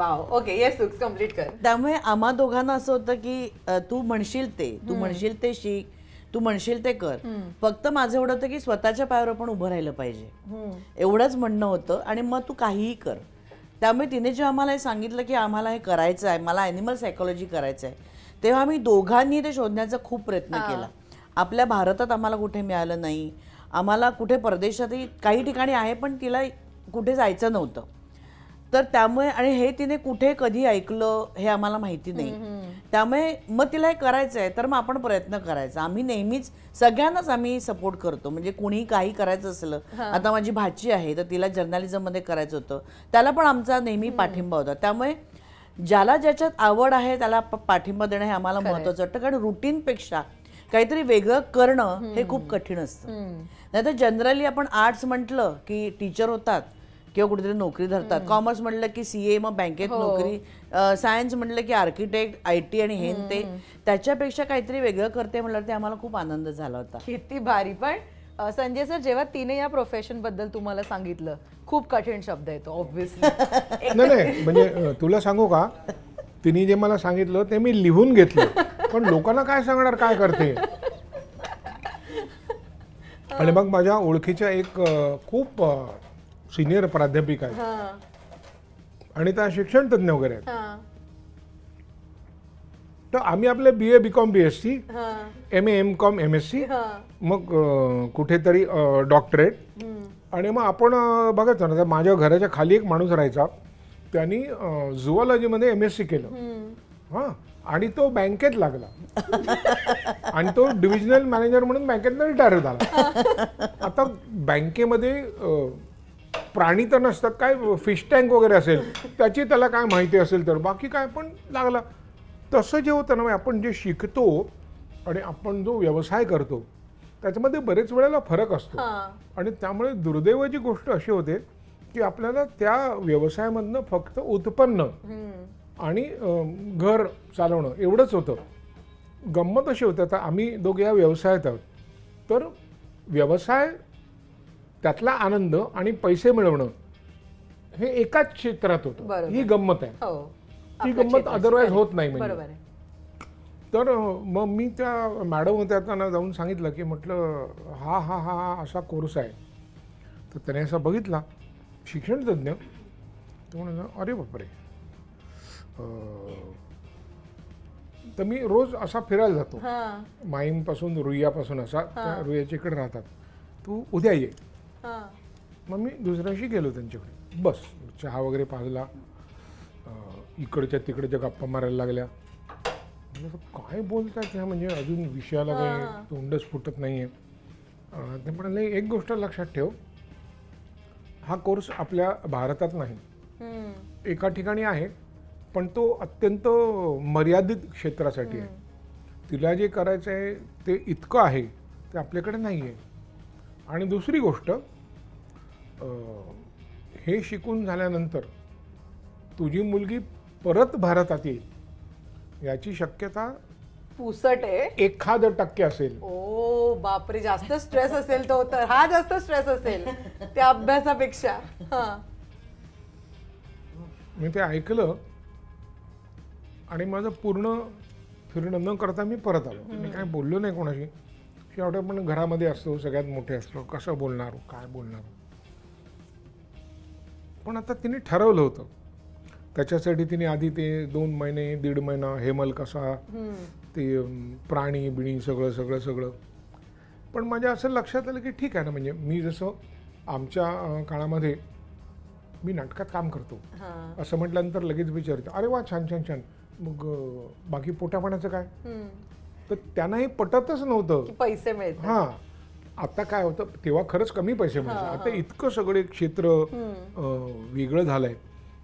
ओके कम्प्लीट कर त्यामुळे आम्हा दोघांना असं होतं की तू म्हणशील ते तू म्हणशील ते शिक तू म्हणशील ते कर फक्त माझं एवढं होतं की स्वतःच्या पायावर पण उभं राहिलं पाहिजे एवढंच म्हणणं होतं आणि मग तू काहीही कर त्यामुळे तिने जेव्हा आम्हाला हे सांगितलं की आम्हाला हे करायचं आहे मला ॲनिमल सायकोलॉजी करायचं आहे तेव्हा आम्ही दोघांनी ते शोधण्याचा खूप प्रयत्न केला आपल्या भारतात आम्हाला कुठे मिळालं नाही आम्हाला कुठे परदेशातही काही ठिकाणी आहे पण तिला कुठे जायचं नव्हतं तर त्यामुळे आणि हे तिने कुठे कधी ऐकलं हे आम्हाला माहिती नाही त्यामुळे मग तिला हे करायचं आहे तर मग आपण प्रयत्न करायचा आम्ही नेहमीच सगळ्यांनाच आम्ही सपोर्ट करतो म्हणजे कुणी काही करायचं असलं आता माझी भाची आहे तर तिला जर्नालिझममध्ये करायचं होतं त्याला पण आमचा नेहमी पाठिंबा होता त्यामुळे ज्याला ज्याच्यात आवड आहे त्याला पाठिंबा देणं हे आम्हाला महत्वाचं वाटतं कारण रुटीनपेक्षा काहीतरी वेगळं करणं हे खूप कठीण असतं नाहीतर जनरली आपण आर्ट्स म्हटलं की टीचर होतात किंवा कुठेतरी नोकरी धरतात कॉमर्स म्हटलं की सी ए मग बँकेत हो. नोकरी सायन्स म्हटलं की आर्किटेक्ट आय टी आणि हे ते त्याच्यापेक्षा काहीतरी वेगळं करते म्हटलं ते आम्हाला खूप आनंद झाला होता किती भारी पण संजय सर जेव्हा तिने या प्रोफेशन बद्दल तुम्हाला सांगितलं खूप कठीण शब्द येतो ऑब्व्हियसली नाही म्हणजे तुला सांगू का तिने जे मला सांगितलं ते मी लिहून घेतलं पण लोकांना काय सांगणार काय करते आणि मग माझ्या ओळखीच्या एक खूप सिनियर प्राध्यापिका आहेत आणि त्या शिक्षण तज्ज्ञ वगैरे आहेत तर आम्ही आपले B A B com B S C M A M com M S C मग कुठेतरी डॉक्टरेट आणि मग आपण बघायचो ना माझ्या घराच्या खाली एक माणूस राहायचा त्यांनी झुओलॉजीमध्ये एम एस सी केलं हा आणि तो बँकेत लागला आणि तो डिव्हिजनल मॅनेजर म्हणून बँकेत रिटायर झाला आता बँकेमध्ये प्राणी तर नसतात काय फिश टँक वगैरे असेल त्याची त्याला काय माहिती असेल तर बाकी काय पण लागला तसं जे होतं ना आपण जे शिकतो आणि आपण जो व्यवसाय करतो त्याच्यामध्ये बरेच वेळेला फरक असतो आणि त्यामुळे दुर्दैवाची गोष्ट अशी होते की आपल्याला त्या व्यवसायामधनं फक्त उत्पन्न आणि घर चालवणं एवढंच होतं गंमत अशी होते आता आम्ही दोघे या व्यवसायात आहोत तर व्यवसाय त्यातला आनंद आणि पैसे मिळवणं हे एकाच क्षेत्रात होतं ही गंमत आहे हो. ती गंमत अदरवाईज होत नाही म्हणजे तर मग मी त्या मॅडम होत्या त्यांना जाऊन सांगितलं की म्हटलं हा हा हा असा कोर्स आहे तर त्याने असा बघितला शिक्षण तज्ज्ञ तो म्हणाला अरे बापरे तर मी रोज असा फिरायला जातो माईमपासून रुईयापासून असा त्या रुईयाच्या इकडे राहतात तू उद्या ये मग मी दुसऱ्याशी गेलो त्यांच्याकडे बस चहा वगैरे पाजला इकडच्या तिकडच्या गप्पा मारायला लागल्या म्हणजे काय बोलतात त्या म्हणजे अजून विषयाला काही तोंडच फुटत नाही आहे ते एक गोष्ट लक्षात ठेव हा कोर्स आपल्या भारतात नाही एका ठिकाणी आहे पण तो अत्यंत मर्यादित क्षेत्रासाठी आहे तिला जे करायचं आहे ते इतकं आहे ते आपल्याकडे नाही आहे आणि दुसरी गोष्ट हे शिकून झाल्यानंतर तुझी मुलगी परत भारतात येईल याची शक्यता पुसट आहे एखाद टक्के असेल ओ बापरे जास्त स्ट्रेस असेल तो तर हा जास्त स्ट्रेस असेल त्या अभ्यासापेक्षा मी ते ऐकलं आणि माझं पूर्ण फिरणं न करता मी परत आलो मी काय बोललो नाही कोणाशी शेवटी आपण घरामध्ये असतो सगळ्यात मोठे असतो कसं बोलणार काय बोलणार पण आता तिने ठरवलं होतं त्याच्यासाठी तिने आधी ते दोन महिने दीड महिना हेमल कसा ते प्राणी बिणी सगळं सगळं सगळं पण माझ्या असं लक्षात आलं की ठीक आहे ना म्हणजे मी जसं आमच्या काळामध्ये मी नाटकात काम करतो असं म्हटल्यानंतर लगेच विचारतो अरे वा छान छान छान मग बाकी पोटापाण्याचं काय तर त्यांनाही पटतच नव्हतं पैसे मिळत हां आता काय होतं तेव्हा खरंच कमी पैसे मिळतात आता इतकं सगळं क्षेत्र वेगळं झालंय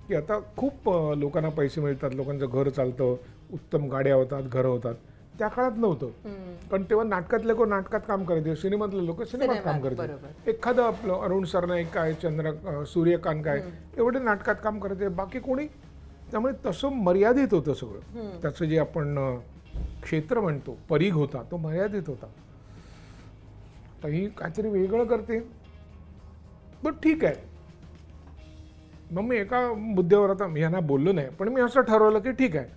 की आता खूप लोकांना पैसे मिळतात लोकांचं घर चालतं उत्तम गाड्या होतात घरं होतात त्या काळात नव्हतं पण तेव्हा नाटकातले लोक नाटकात काम करायचे सिनेमातले लोक सिनेमात काम करायचे एखादं आपलं अरुण सरनाईक काय चंद्र सूर्यकांत काय एवढे नाटकात काम करायचे बाकी कोणी त्यामुळे तसं मर्यादित होतं सगळं त्याचं जे आपण क्षेत्र म्हणतो परीघ होता तो मर्यादित होता तर ही काहीतरी वेगळं करते पण ठीक आहे मग मी एका मुद्द्यावर आता मी यांना बोललो नाही पण मी असं ठरवलं की ठीक आहे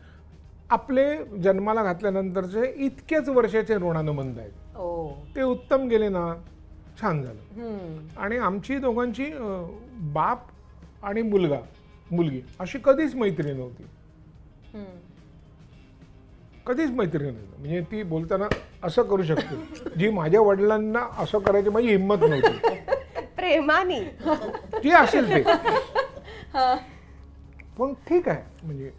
आपले जन्माला घातल्यानंतरचे इतकेच वर्षाचे ऋणानुबंध आहेत ते उत्तम गेले ना छान झालं आणि आमची दोघांची बाप आणि मुलगा मुलगी अशी कधीच मैत्री नव्हती कधीच मैत्रीण म्हणजे ती बोलताना असं करू शकते जी माझ्या वडिलांना असं करायची माझी हिंमत नव्हती प्रेमानी ती असेल ते पण ठीक आहे म्हणजे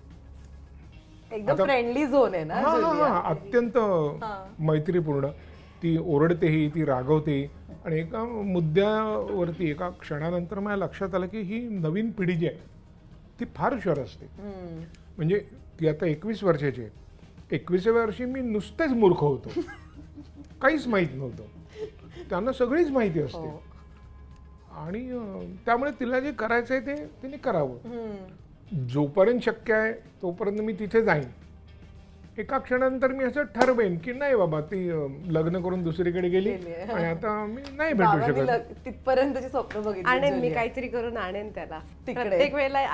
एकदम फ्रेंडली झोन आहे ना अत्यंत मैत्रीपूर्ण ती ओरडतेही ती रागवते आणि एका मुद्द्यावरती एका क्षणानंतर मला लक्षात आलं की ही नवीन पिढी जी आहे ती फार हुशार असते म्हणजे ती आता एकवीस वर्षाची आहे एकविसाव्या वर्षी मी नुसतेच मूर्ख होतो काहीच माहीत नव्हतं त्यांना सगळीच माहिती असते हो. आणि त्यामुळे तिला जे करायचं आहे ते तिने करावं जोपर्यंत शक्य आहे तोपर्यंत मी तिथे जाईन एका क्षणानंतर मी असं ठरवेन की नाही बाबा ती लग्न करून दुसरीकडे गेली आणि आता मी नाही भेटू शकत तिथपर्यंतची स्वप्न बघितली आणेन मी काहीतरी करून आणेन त्याला प्रत्येक वेळेला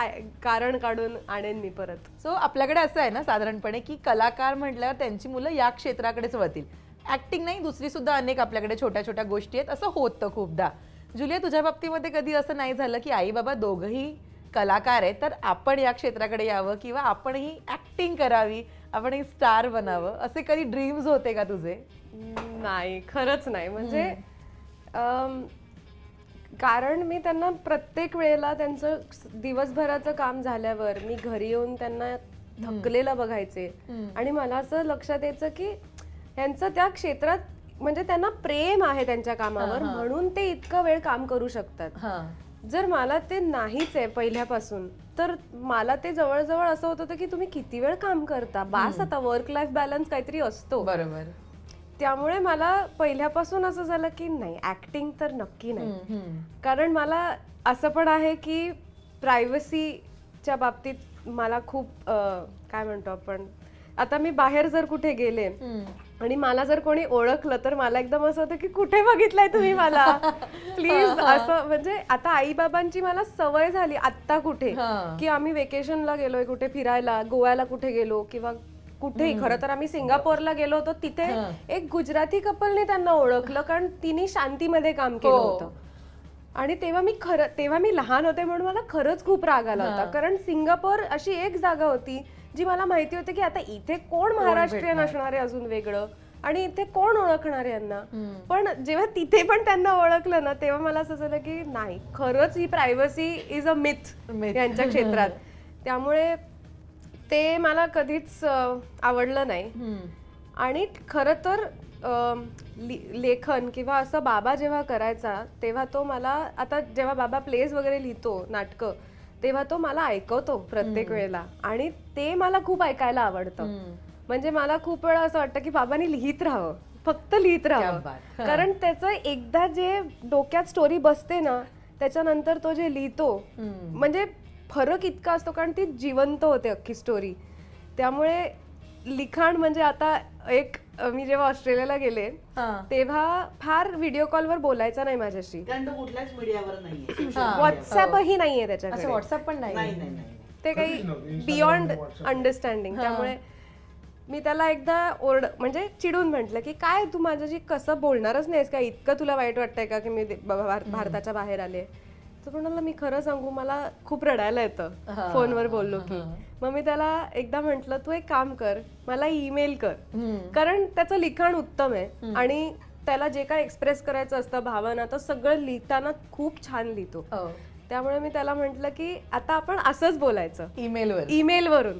कारण काढून आणेन मी परत सो आपल्याकडे असं आहे ना साधारणपणे की कलाकार म्हटल्यावर त्यांची मुलं या क्षेत्राकडेच वळतील ऍक्टिंग नाही दुसरी सुद्धा अनेक आपल्याकडे छोट्या छोट्या गोष्टी आहेत असं होतं खूपदा जुलिया तुझ्या बाबतीमध्ये कधी असं नाही झालं की आई बाबा दोघही कलाकार आहेत तर आपण या क्षेत्राकडे यावं किंवा आपणही ऍक्टिंग करावी आपण एक स्टार बनावं असे काही ड्रीम्स होते का तुझे नाही खरंच नाही म्हणजे कारण मी त्यांना प्रत्येक वेळेला त्यांचं दिवसभराचं काम झाल्यावर मी घरी येऊन त्यांना थकलेलं बघायचे आणि मला असं लक्षात यायचं की त्यांचं त्या क्षेत्रात म्हणजे त्यांना प्रेम आहे त्यांच्या कामावर म्हणून ते इतकं वेळ काम करू शकतात जर मला ते नाहीच आहे पहिल्यापासून तर मला ते जवळजवळ असं होत होतं की तुम्ही किती वेळ काम करता बास आता वर्क लाईफ बॅलन्स काहीतरी असतो बरोबर त्यामुळे मला पहिल्यापासून असं झालं की नाही ऍक्टिंग तर नक्की नाही कारण मला असं पण आहे की प्रायव्हसीच्या बाबतीत मला खूप काय म्हणतो आपण आता मी बाहेर जर कुठे गेले आणि मला जर कोणी ओळखलं तर मला एकदम असं होतं की कुठे बघितलंय तुम्ही मला प्लीज असं म्हणजे आता आई बाबांची मला सवय झाली आत्ता कुठे की आम्ही वेकेशनला गेलोय कुठे फिरायला गोव्याला कुठे गेलो किंवा कुठेही खरं तर आम्ही सिंगापूरला गेलो होतो तिथे एक गुजराती कपलने त्यांना ओळखलं कारण तिने शांतीमध्ये काम हो. केलं होतं आणि तेव्हा मी खरं तेव्हा मी लहान होते म्हणून मला खरंच खूप राग आला होता कारण सिंगापूर अशी एक जागा होती जी मला माहिती होती की आता इथे कोण महाराष्ट्रीयन असणार आहे अजून वेगळं आणि इथे कोण ओळखणार यांना पण जेव्हा तिथे पण त्यांना ओळखलं ना तेव्हा मला असं झालं की नाही खरंच ही प्रायव्हसी इज अ मिथ यांच्या क्षेत्रात त्यामुळे ते मला कधीच आवडलं नाही आणि खरं तर लेखन किंवा असं बाबा जेव्हा करायचा तेव्हा तो मला आता जेव्हा बाबा प्लेस वगैरे लिहितो नाटकं तेव्हा तो मला ऐकवतो प्रत्येक वेळेला आणि ते मला खूप ऐकायला आवडतं म्हणजे मला खूप वेळा असं वाटतं की बाबांनी लिहित राहावं फक्त लिहित राहावं कारण त्याचं एकदा जे डोक्यात स्टोरी बसते ना त्याच्यानंतर तो जे लिहितो म्हणजे फरक इतका असतो कारण ती जिवंत होते अख्खी स्टोरी त्यामुळे लिखाण म्हणजे आता एक मी जेव्हा ऑस्ट्रेलियाला गेले तेव्हा फार व्हिडिओ कॉलवर बोलायचा नाही माझ्याशी कुठल्याच मीडियावर नाही व्हॉट्सअपही नाहीये त्याच्या व्हॉट्सअप पण नाही ते काही बियॉन्ड अंडरस्टँडिंग त्यामुळे मी त्याला एकदा ओरड म्हणजे चिडून म्हटलं की काय तू माझ्याशी कसं बोलणारच नाहीस का इतकं तुला वाईट वाटतंय का की मी भारताच्या बाहेर आले तर म्हणाला मी खरं सांगू मला खूप रडायला येतं फोनवर बोललो की मग मी त्याला एकदा म्हंटल तू एक काम कर मला ईमेल कर कारण त्याचं लिखाण उत्तम आहे आणि त्याला जे काय एक्सप्रेस करायचं असतं भावना तर सगळं लिहिताना खूप छान लिहितो हो. त्यामुळे मी त्याला म्हटलं की आता आपण असंच बोलायचं ईमेलवर ईमेलवरून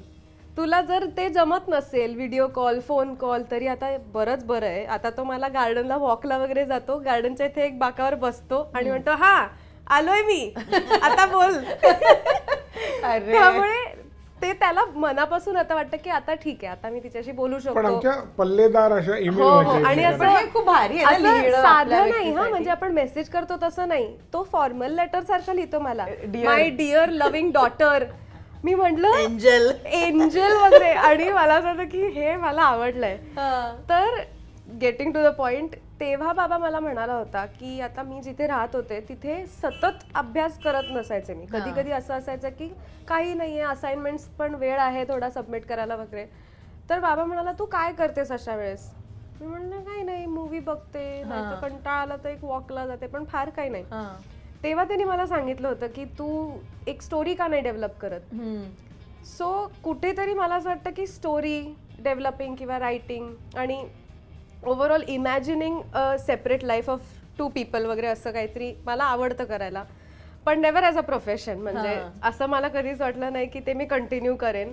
तुला जर ते जमत नसेल व्हिडिओ कॉल फोन कॉल तरी आता बरंच बरं आहे आता तो मला गार्डनला वॉकला वगैरे जातो गार्डनच्या इथे एक बाकावर बसतो आणि म्हणतो हा आलोय मी आता बोल त्यामुळे ते त्याला मनापासून आता वाटतं की आता ठीक आहे आता मी तिच्याशी बोलू शकतो पल्लेदार अशा इमेल हो, हो. आणि असं खूप भारी साधं नाही हा म्हणजे आपण मेसेज करतो तसं नाही तो फॉर्मल लेटर सारखा लिहितो मला माय डिअर लव्हिंग डॉटर मी म्हटलं एंजल एंजल वगैरे आणि मला असं की हे मला आवडलंय तर गेटिंग टू द पॉइंट तेव्हा बाबा मला म्हणाला होता की आता मी जिथे राहत होते तिथे सतत अभ्यास करत नसायचे मी कधी कधी असं असायचं की काही नाही आहे असाइनमेंट्स पण वेळ आहे थोडा सबमिट करायला वगैरे तर बाबा म्हणाला तू काय करतेस अशा वेळेस मी म्हणलं काही नाही मूवी बघते कंटाळा आला तर एक वॉकला जाते पण फार काही नाही तेव्हा त्यांनी मला सांगितलं होतं की तू एक स्टोरी का नाही डेव्हलप करत सो कुठेतरी मला असं वाटतं की स्टोरी डेव्हलपिंग किंवा रायटिंग आणि overall imagining a separate life of two people वगैरे असं काहीतरी मला आवडतं करायला पण नेवर ॲज अ प्रोफेशन म्हणजे असं मला कधीच वाटलं नाही की ते मी कंटिन्यू करेन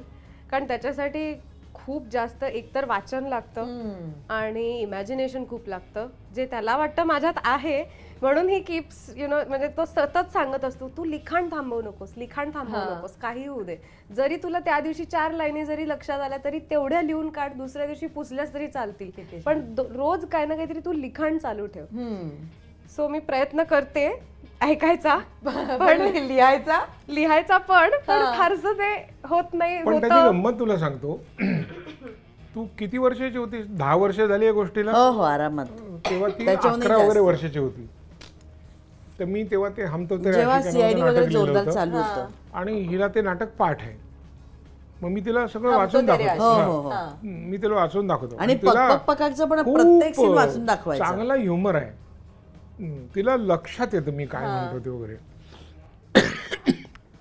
कारण त्याच्यासाठी खूप जास्त एकतर वाचन लागतं आणि इमॅजिनेशन खूप लागतं जे त्याला वाटतं माझ्यात आहे म्हणून ही कीप्स यु नो म्हणजे तो सतत सांगत असतो तू लिखाण थांबवू नकोस लिखाण थांबवू नकोस काही होऊ दे जरी तुला त्या दिवशी चार लाईनी जरी लक्षात आल्या तरी तेवढ्या लिहून काढ दुसऱ्या दिवशी पुसल्यास तरी चालतील पण रोज काय ना काहीतरी तू लिखाण चालू ठेव सो मी प्रयत्न करते ऐकायचा पण लिहायचा लिहायचा पण फारस ते होत नाही गंमत तुला सांगतो तू किती वर्षाची होती दहा वर्ष झाली या गोष्टीला हो, हो आरामात तेव्हा ती वगैरे वर्षाची होती तर मी तेव्हा ते हमतो ते आणि हिला ते नाटक पाठ आहे मग मी तिला सगळं वाचून दाखवतो हो, हो, हो. मी तिला वाचून दाखवतो आणि तिला चांगला ह्युमर आहे तिला लक्षात येतं मी काय म्हणतो ते वगैरे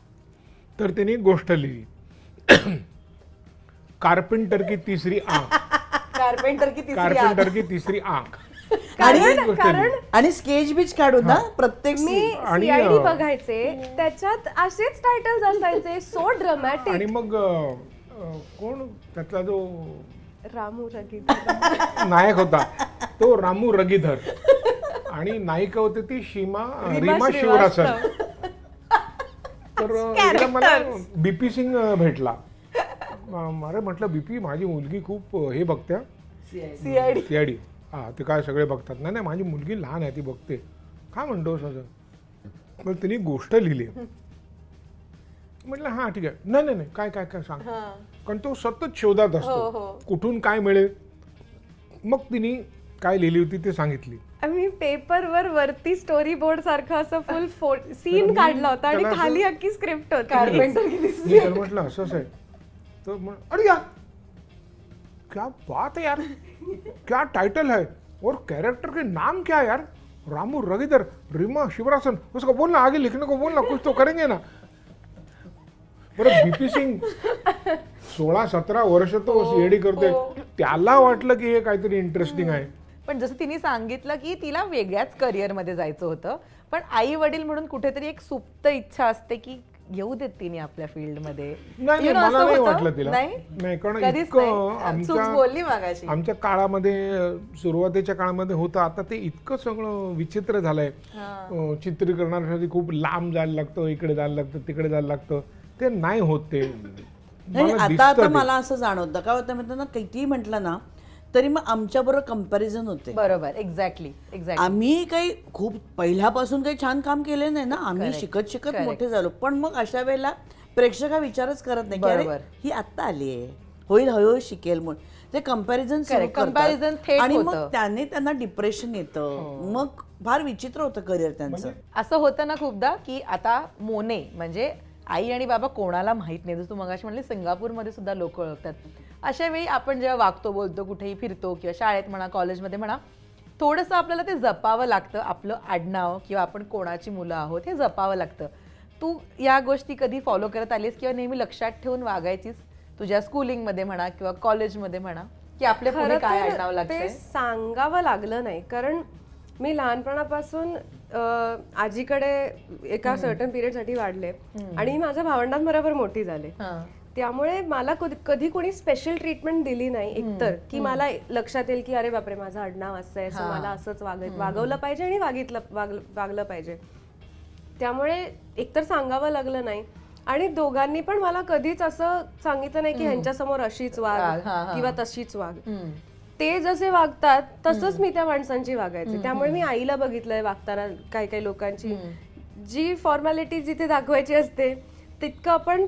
तर त्यांनी गोष्ट लिहिली कार्पेंटर की तिसरी आंख कार्पेंटर की तिसरी आंख कारण आणि स्केच बीच काढून ना प्रत्येक मी आयडी बघायचे त्याच्यात असेच टायटल असायचे सो ड्रमॅटिक आणि मग कोण त्यातला जो रामू रगीधर नायक होता तो रामू रगीधर आणि नायिका होती ती शीमा रीमा शिवरासर तर मला बीपी सिंग भेटला मला म्हटलं बीपी माझी मुलगी खूप हे बघत्या सीआयडी सीआयडी हां ते काय सगळे बघतात नाही नाही माझी मुलगी लहान आहे ती बघते काय म्हणतोस पण मग तिने गोष्ट लिहिली म्हटलं हां ठीक आहे नाही नाही नाही काय काय काय सांग कारण तो सतत शोधात हो, असतो हो. कुठून काय मिळेल मग तिने काय लिहिली होती ते सांगितली पेपर वर वरती स्टोरी बोर्ड सारखं असं फुल सीन काढला होता आणि खाली अक्की स्क्रिप्ट होती म्हटलं असं आहे तर अरे यार बात आहे यार क्या टाइटल है और कैरेक्टर के नाम क्या यार रामू रविधर रीमा शिवरासन उसको बोलना आगे लिखने को बोलना कुछ तो करेंगे ना बर बीपी सिंग सोळा सतरा वर्ष तो सीएडी करतोय त्याला वाटलं की हे काहीतरी इंटरेस्टिंग आहे पण जसं तिने सांगितलं की तिला वेगळ्याच करिअरमध्ये जायचं होतं पण आई वडील म्हणून कुठेतरी एक सुप्त इच्छा असते की येऊ देत तिने आपल्या फील्डमध्ये नाही मला नाही वाटलं तिला नाही कारण आमच्या काळामध्ये सुरुवातीच्या काळामध्ये होतं आता ते इतकं सगळं विचित्र झालंय चित्रीकरणासाठी खूप लांब जायला लागतं इकडे जायला लागतं तिकडे जायला लागतं ते नाही होत ते आता आता मला असं जाणवतं का होतं त्यांना किती म्हटलं ना तरी मग आमच्याबरोबर कम्पॅरिझन होते बरोबर एक्झॅक्टली एक्झॅक्ट आम्ही काही खूप पहिल्यापासून काही छान काम केले नाही ना आम्ही शिकत शिकत मोठे झालो पण मग अशा वेळेला प्रेक्षक हा विचारच करत नाही अरे ही आत्ता आली आहे होईल हळूहळू शिकेल म्हणून ते कम्पॅरिझन कम्पॅरिझन आणि मग त्याने त्यांना डिप्रेशन येतं हो. मग फार विचित्र होतं करिअर त्यांचं म्हणजे? असं होतं ना खूपदा की आता मोने म्हणजे आई आणि बाबा कोणाला माहीत नाही जसं तू मगाशी म्हणले सिंगापूरमध्ये सुद्धा लोक ओळखतात अशा वेळी आपण जेव्हा वागतो बोलतो कुठेही फिरतो किंवा शाळेत म्हणा कॉलेजमध्ये म्हणा थोडंसं आपल्याला ते जपावं लागतं आपलं आडनाव किंवा आपण कोणाची मुलं आहोत हे जपावं लागतं तू या गोष्टी कधी फॉलो करत आलीस किंवा नेहमी लक्षात ठेवून वागायचीस तुझ्या स्कूलिंगमध्ये म्हणा किंवा कॉलेजमध्ये म्हणा की आपल्या पुढे काय आडनाव लागतं सांगावं लागलं नाही कारण मी लहानपणापासून आजीकडे एका सर्टन साठी वाढले आणि माझ्या भावंडांबरोबर मोठी झाले त्यामुळे मला कधी कोणी स्पेशल ट्रीटमेंट दिली नाही एकतर की मला लक्षात येईल की अरे बापरे माझं आडनाव असं आहे असं मला असंच वाग वागवलं पाहिजे आणि वागितलं वागलं पाहिजे त्यामुळे एकतर सांगावं लागलं नाही आणि दोघांनी पण मला कधीच असं सांगितलं नाही की ह्यांच्यासमोर अशीच वाग किंवा तशीच वाग ते जसे वागतात तसंच मी त्या माणसांची वागायचे त्यामुळे मी आईला बघितलंय वागताना काही काही लोकांची जी फॉर्मॅलिटी जिथे दाखवायची असते तितकं आपण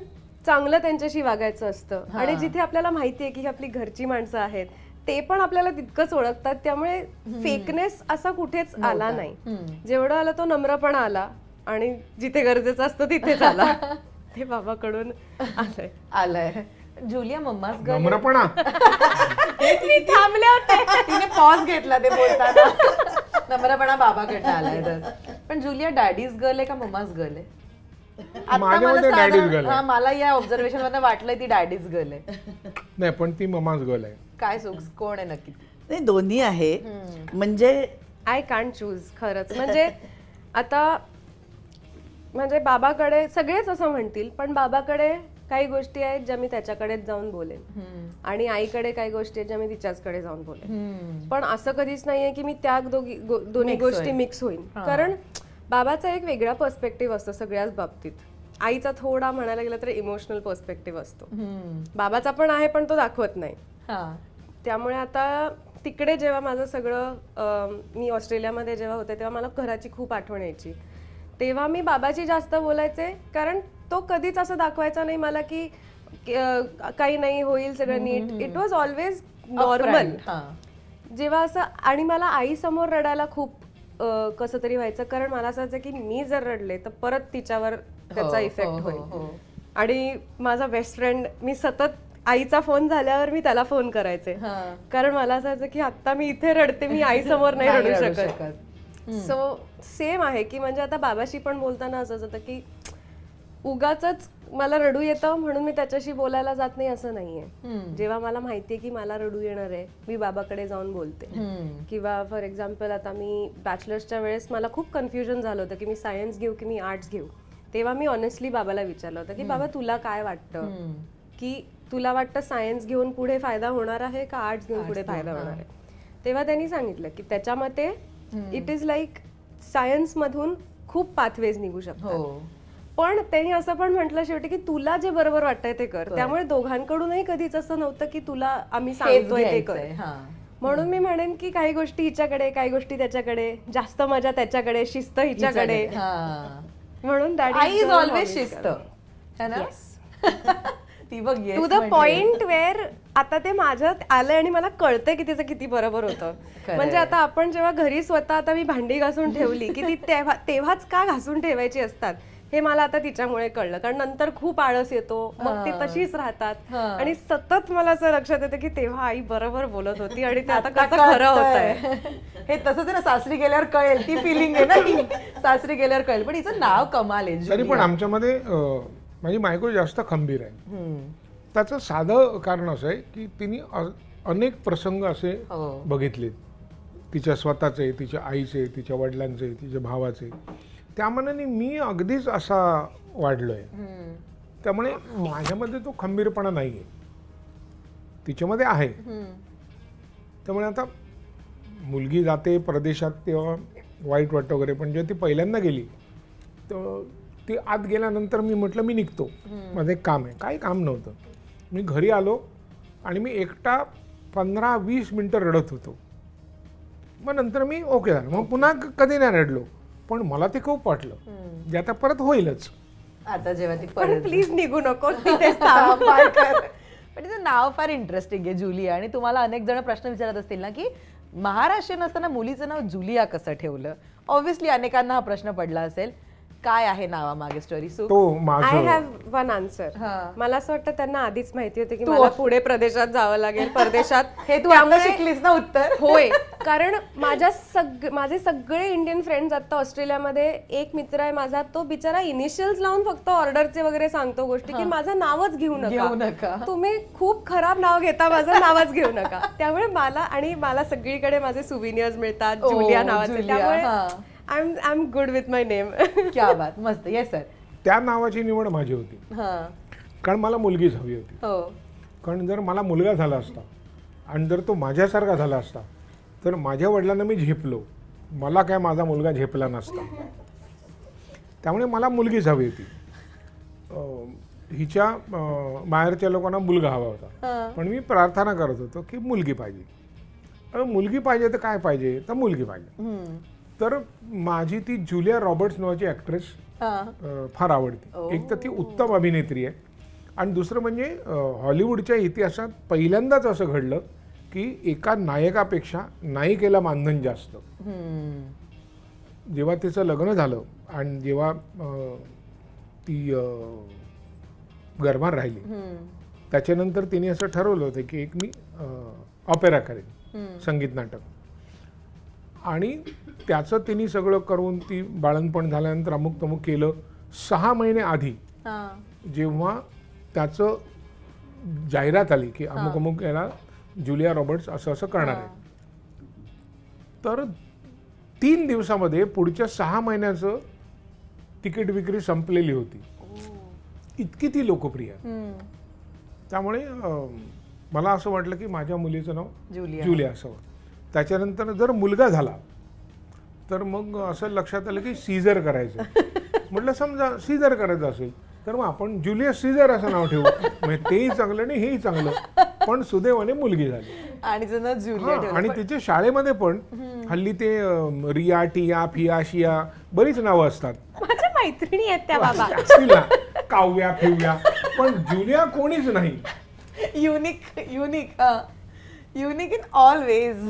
चांगलं त्यांच्याशी वागायचं असतं आणि जिथे आपल्याला माहितीये की आपली घरची माणसं आहेत ते पण आपल्याला तितकंच ओळखतात त्यामुळे फेकनेस असा कुठेच आला नाही जेवढा आला तो नम्रपणा आला आणि जिथे गरजेचं असतं तिथेच आला ते बाबाकडून आलंय आलंय जुलिया मम्माच नम्रपणा मी थांबले होते तिने पॉज घेतला ते बोलताना नम्रपणा बाबाकडनं आलाय तर पण जुलिया डॅडीज गर्ल आहे का मम्मास गर्ल आहे मला या ऑब्झर्वेशन मध्ये वाटलंय ती डॅडीज गर्ल आहे नाही पण ती ममाज गर्ल आहे काय सुख कोण आहे नक्की नाही दोन्ही आहे म्हणजे आय कांट चूज खरंच म्हणजे आता म्हणजे बाबाकडे सगळेच असं म्हणतील पण बाबाकडे काही गोष्टी आहेत ज्या मी त्याच्याकडेच जाऊन बोलेन आणि आईकडे काही गोष्टी आहेत ज्या मी तिच्याचकडे जाऊन बोलेन पण असं कधीच नाहीये की मी त्या दोघी दोन्ही गोष्टी मिक्स होईन कारण बाबाचा एक वेगळा पर्स्पेक्टिव्ह असतो सगळ्याच बाबतीत आईचा थोडा म्हणायला गेला तर इमोशनल पर्स्पेक्टिव्ह असतो बाबाचा पण आहे पण तो दाखवत नाही त्यामुळे आता तिकडे जेव्हा माझं सगळं मी ऑस्ट्रेलियामध्ये जेव्हा होते तेव्हा मला घराची खूप आठवण यायची तेव्हा मी बाबाची जास्त बोलायचे कारण तो कधीच असं दाखवायचा नाही मला की काही नाही होईल सगळं नीट इट वॉज ऑलवेज नॉर्मल जेव्हा असं आणि मला आई समोर रडायला खूप कसं तरी व्हायचं कारण मला असं वाटतं की मी जर रडले तर परत तिच्यावर त्याचा इफेक्ट हो, हो, हो, होईल आणि माझा बेस्ट फ्रेंड मी सतत आईचा फोन झाल्यावर मी त्याला फोन करायचे कारण मला असं वाटतं की आता मी इथे रडते मी आई समोर नाही रडू शकत सो सेम आहे की म्हणजे आता बाबाशी पण बोलताना असं होतं की उगाच मला रडू येतं म्हणून मी त्याच्याशी बोलायला जात नाही असं नाहीये जेव्हा मला माहितीये की मला रडू येणार आहे मी बाबाकडे जाऊन बोलते किंवा फॉर एक्झाम्पल आता मी बॅचलर्सच्या वेळेस मला खूप कन्फ्युजन झालं होतं की मी सायन्स घेऊ की मी आर्ट्स घेऊ तेव्हा मी ऑनेस्टली बाबाला विचारलं होतं की बाबा तुला काय वाटतं की तुला वाटतं सायन्स घेऊन पुढे फायदा होणार आहे का आर्ट्स घेऊन पुढे फायदा होणार आहे तेव्हा त्यांनी सांगितलं की त्याच्यामध्ये इट इज लाईक मधून खूप पाथवेज निघू शकतो हो. पण त्यांनी असं पण म्हटलं शेवटी की तुला जे बरोबर वाटतंय ते कर त्यामुळे दोघांकडूनही कधीच असं नव्हतं की तुला आम्ही सांगतोय ते कर म्हणून मी म्हणेन की काही गोष्टी हिच्याकडे काही गोष्टी त्याच्याकडे जास्त मजा त्याच्याकडे शिस्त हिच्याकडे म्हणून इज ऑलवेज शिस्त टू द पॉइंट वेअर आता ते माझ्यात आलंय आणि मला कळतंय की तिचं किती बरोबर होतं म्हणजे आता आपण जेव्हा घरी स्वतः आता मी भांडी घासून ठेवली की ती तेव्हा तेव्हाच का घासून ठेवायची असतात हे मला आता तिच्यामुळे कळलं कारण नंतर खूप आळस येतो मग ती तशीच राहतात आणि सतत मला असं लक्षात येतं की तेव्हा आई बरोबर बोलत होती आणि ते आता कसं खरं होत आहे हे तसंच ना सासरी गेल्यावर कळेल ती फिलिंग आहे ना सासरी गेल्यावर कळेल पण हिचं नाव कमाल आहे तरी पण आमच्यामध्ये माझी म्हणजे मायको जास्त खंबीर आहे त्याचं साधं कारण असं आहे की तिने अनेक प्रसंग असे हो. बघितले तिच्या स्वतःचे तिच्या आईचे तिच्या वडिलांचे तिच्या भावाचे त्यामानाने मी अगदीच असा वाढलोय आहे त्यामुळे माझ्यामध्ये तो खंबीरपणा नाही आहे तिच्यामध्ये आहे त्यामुळे आता मुलगी जाते प्रदेशात तेव्हा वाईट वाटतं वगैरे पण जेव्हा ती पहिल्यांदा गेली तर ती आत गेल्यानंतर मी म्हटलं मी निघतो माझं एक काम आहे काही काम नव्हतं मी घरी आलो आणि मी एकटा पंधरा वीस मिनटं रडत होतो मग नंतर मी ओके झालं मग पुन्हा कधी नाही रडलो पण मला ते खूप वाटलं जे आता परत होईलच आता जेव्हा ती परत प्लीज निघू नको पण तिचं नाव फार इंटरेस्टिंग आहे जुलिया आणि तुम्हाला अनेक जण प्रश्न विचारत असतील ना की महाराष्ट्रीयन असताना मुलीचं नाव जुलिया कसं ठेवलं ऑब्व्हियसली अनेकांना हा प्रश्न पडला असेल काय आहे नावा मागे story so I have one answer मला असं वाटतं त्यांना आधीच माहिती होती की मला पुढे प्रदेशात जावं लागेल परदेशात हे तू आम्हाला शिकलीस ना उत्तर होय कारण माझ्या सग माझे सगळे इंडियन फ्रेंड्स आता ऑस्ट्रेलियामध्ये एक मित्र आहे माझा तो बिचारा इनिशियल्स लावून फक्त ऑर्डरचे वगैरे सांगतो गोष्टी की माझं नावच घेऊ नका. तुम्ही खूप खराब नाव घेता माझं नावच घेऊ नका त्यामुळे मला आणि मला सगळीकडे माझे सुविनियर्स मिळतात जुलिया नावाचे त्यामुळे I am I am good with my name क्या बात मस्त सर त्या नावाची निवड माझी होती कारण मला मुलगीच हवी होती हो. कारण जर मला मुलगा झाला असता आणि जर तो माझ्यासारखा झाला असता तर माझ्या वडिलांना मी झेपलो मला काय माझा मुलगा झेपला नसता त्यामुळे मला मुलगीच हवी होती हिच्या बाहेरच्या लोकांना मुलगा हवा होता पण मी प्रार्थना करत होतो की मुलगी पाहिजे मुलगी पाहिजे तर काय पाहिजे तर मुलगी पाहिजे तर माझी ती जुलिया रॉबर्ट्स नावाची ऍक्ट्रेस फार आवडते एक तर ती उत्तम अभिनेत्री आहे आणि दुसरं म्हणजे हॉलिवूडच्या इतिहासात पहिल्यांदाच असं घडलं की एका नायकापेक्षा नायिकेला मानधन जास्त जेव्हा तिचं लग्न झालं आणि जेव्हा ती गरमार राहिली त्याच्यानंतर तिने असं ठरवलं होतं की एक मी ऑपेरा करेन संगीत नाटक आणि त्याचं तिने सगळं करून ती बाळणपण झाल्यानंतर अमुक तमुक केलं सहा महिने आधी जेव्हा त्याचं जाहिरात आली की अमुक अमुक याला जुलिया रॉबर्ट्स असं असं करणार आहे तर तीन दिवसामध्ये पुढच्या सहा महिन्याचं तिकीट विक्री संपलेली होती इतकी ती लोकप्रिय त्यामुळे मला असं वाटलं की माझ्या मुलीचं नाव जुलिया असं त्याच्यानंतर जर मुलगा झाला तर मग असं लक्षात आलं की सीझर करायचं म्हटलं समजा सीझर करायचं असेल तर मग आपण ज्युलियस सीझर असं नाव ठेवू म्हणजे तेही चांगलं आणि हेही चांगलं पण सुदैवाने मुलगी झाली आणि आणि तिच्या शाळेमध्ये पण हल्ली ते रिया टिया फिया शिया बरीच नावं असतात मैत्रिणी आहेत त्या बाबा काव्या फिव्या पण जुलिया कोणीच नाही unique unique unique in always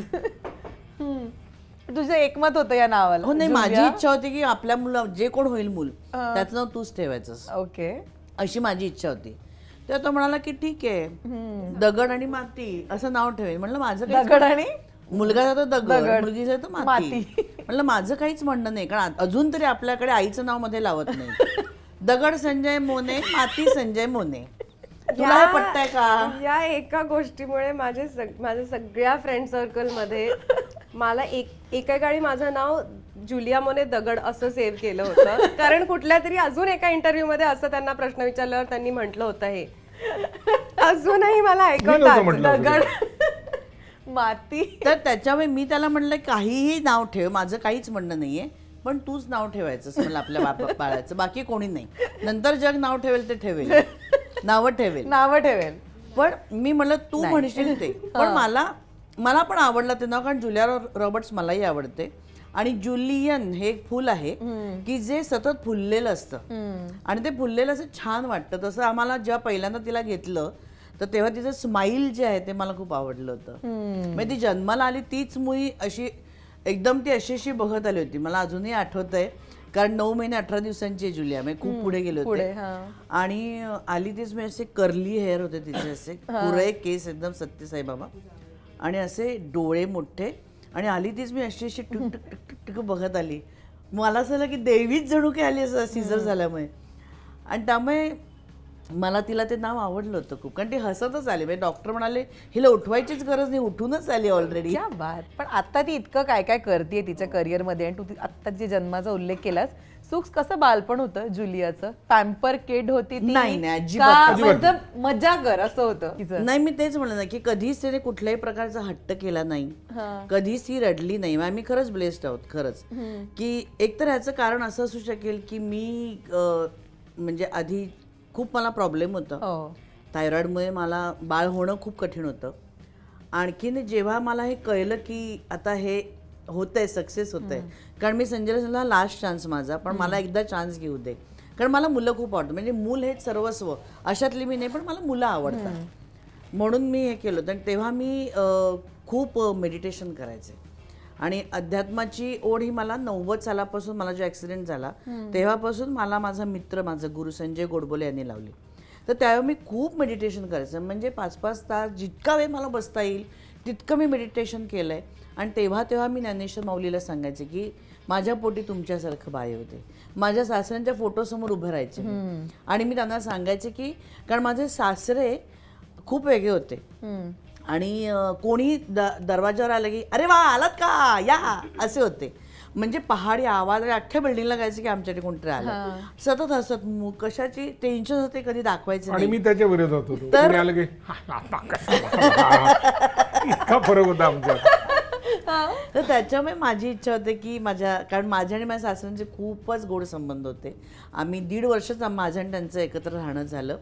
तुझं एकमत होतं या नावाला हो नाही माझी इच्छा होती की आपल्या मुला जे कोण होईल मूल त्याचं नाव तूच ठेवायचं ओके अशी माझी इच्छा होती तेव्हा तो म्हणाला की ठीक आहे दगड आणि माती असं नाव ठेवेल म्हणलं माझं दगड आणि मुलगा जातो दगड मुलगी जातो माती म्हणलं माझं काहीच म्हणणं नाही कारण अजून तरी आपल्याकडे आईचं नाव मध्ये लावत नाही दगड संजय मोने माती संजय मोने तुला हे का या एका गोष्टीमुळे माझे माझ्या सगळ्या फ्रेंड सर्कल मध्ये मला एक एका काळी माझं नाव जुलिया मोने दगड असं सेव्ह केलं होतं कारण कुठल्या तरी अजून एका इंटरव्ह्यू मध्ये असं त्यांना प्रश्न विचारल्यावर त्यांनी म्हटलं होतं हे अजूनही मला ऐकवतात दगड माती तर त्याच्यामुळे मी त्याला म्हटलं काहीही नाव ठेव माझं काहीच म्हणणं नाहीये पण तूच नाव ठेवायचं मला आपल्या बाप बाळाचं बाकी कोणी नाही नंतर जग नाव ठेवेल ते ठेवेल नावं ठेवेल नावं ठेवेल पण मी म्हटलं तू म्हणशील ते पण मला मला पण आवडला ते नाव कारण जुलिया रॉबर्ट्स मलाही आवडते आणि जुलियन हे एक फुल आहे की जे सतत फुललेलं असतं आणि ते फुललेलं असं छान वाटतं तसं आम्हाला जेव्हा पहिल्यांदा तिला घेतलं तर तेव्हा तिचं स्माईल जे आहे ते मला खूप आवडलं होतं म्हणजे ती जन्माला आली तीच मुई अशी एकदम ती अशी अशी बघत आली होती मला अजूनही आठवत आहे कारण नऊ महिने अठरा दिवसांची जुलिया मी खूप पुढे गेलो होते आणि आली तीच मी असे कर्ली हेअर होते तिचे असे पुरे केस एकदम सत्य साईबाबा आणि असे डोळे मोठे आणि आली तीच मी अशी अशी टुक टुक टुक टुक टुक बघत आली मला असं झालं की देवीच जणू काही आली असं सीझर झाल्यामुळे आणि त्यामुळे मला तिला ते नाव आवडलं होतं खूप कारण ती हसतच आली म्हणजे डॉक्टर म्हणाले हिला उठवायचीच गरज नाही उठूनच आली ऑलरेडी बात पण आता ती इतकं काय काय करते तिच्या करिअरमध्ये आणि तू आत्ता तिच्या जन्माचा उल्लेख केलास सुख कसं बालपण होतं जुलियाचं पॅम्पर केड होती नाही मजा कर असं होतं नाही मी तेच म्हणलं ना की कधीच तिने कुठल्याही प्रकारचा हट्ट केला नाही कधीच ती रडली नाही आम्ही खरंच ब्लेस्ड आहोत खरंच की एकतर ह्याचं कारण असं असू शकेल की मी म्हणजे आधी खूप मला प्रॉब्लेम होता थायरॉइडमुळे मला बाळ होणं खूप कठीण होतं आणखीन जेव्हा मला हे कळलं की आता हे होत आहे सक्सेस होत आहे कारण मी संजय लास्ट चान्स माझा पण मला एकदा चान्स घेऊ दे कारण मला मुलं खूप आवडतं म्हणजे मूल हे सर्वस्व अशातली मी नाही पण मला मुलं आवडतात म्हणून मी हे केलं होतं तेव्हा मी खूप मेडिटेशन करायचे आणि अध्यात्माची ओढ ही मला नव्वद सालापासून मला जो ॲक्सिडेंट झाला तेव्हापासून मला माझा मित्र माझा गुरु संजय गोडबोले यांनी लावली तर त्यावेळी मी खूप मेडिटेशन करायचं म्हणजे पाच पाच तास जितका वेळ मला बसता येईल तितकं मी मेडिटेशन केलं आहे आणि तेव्हा तेव्हा मी ज्ञानेश्वर माऊलीला सांगायचे की माझ्या पोटी तुमच्यासारखं बाय होते माझ्या सासऱ्यांच्या समोर उभं राहायचे आणि मी त्यांना सांगायचे की कारण माझे सासरे खूप वेगळे होते आणि कोणी द दरवाज्यावर आलं की अरे वा आलात का या असे होते म्हणजे पहाडी आवाज म्हणजे अख्ख्या बिल्डिंगला गायचं की आमच्याकडे कोणतरी आलं सतत हसत कशाची टेन्शन होते कधी दाखवायचे आणि मी त्याच्या विरोधात होतो तर फरक होता आमच्या तर त्याच्यामुळे माझी इच्छा होते की माझ्या कारण माझ्या आणि माझ्या सासूंचे खूपच गोड संबंध होते आम्ही दीड वर्षच माझ्या आणि त्यांचं एकत्र राहणं झालं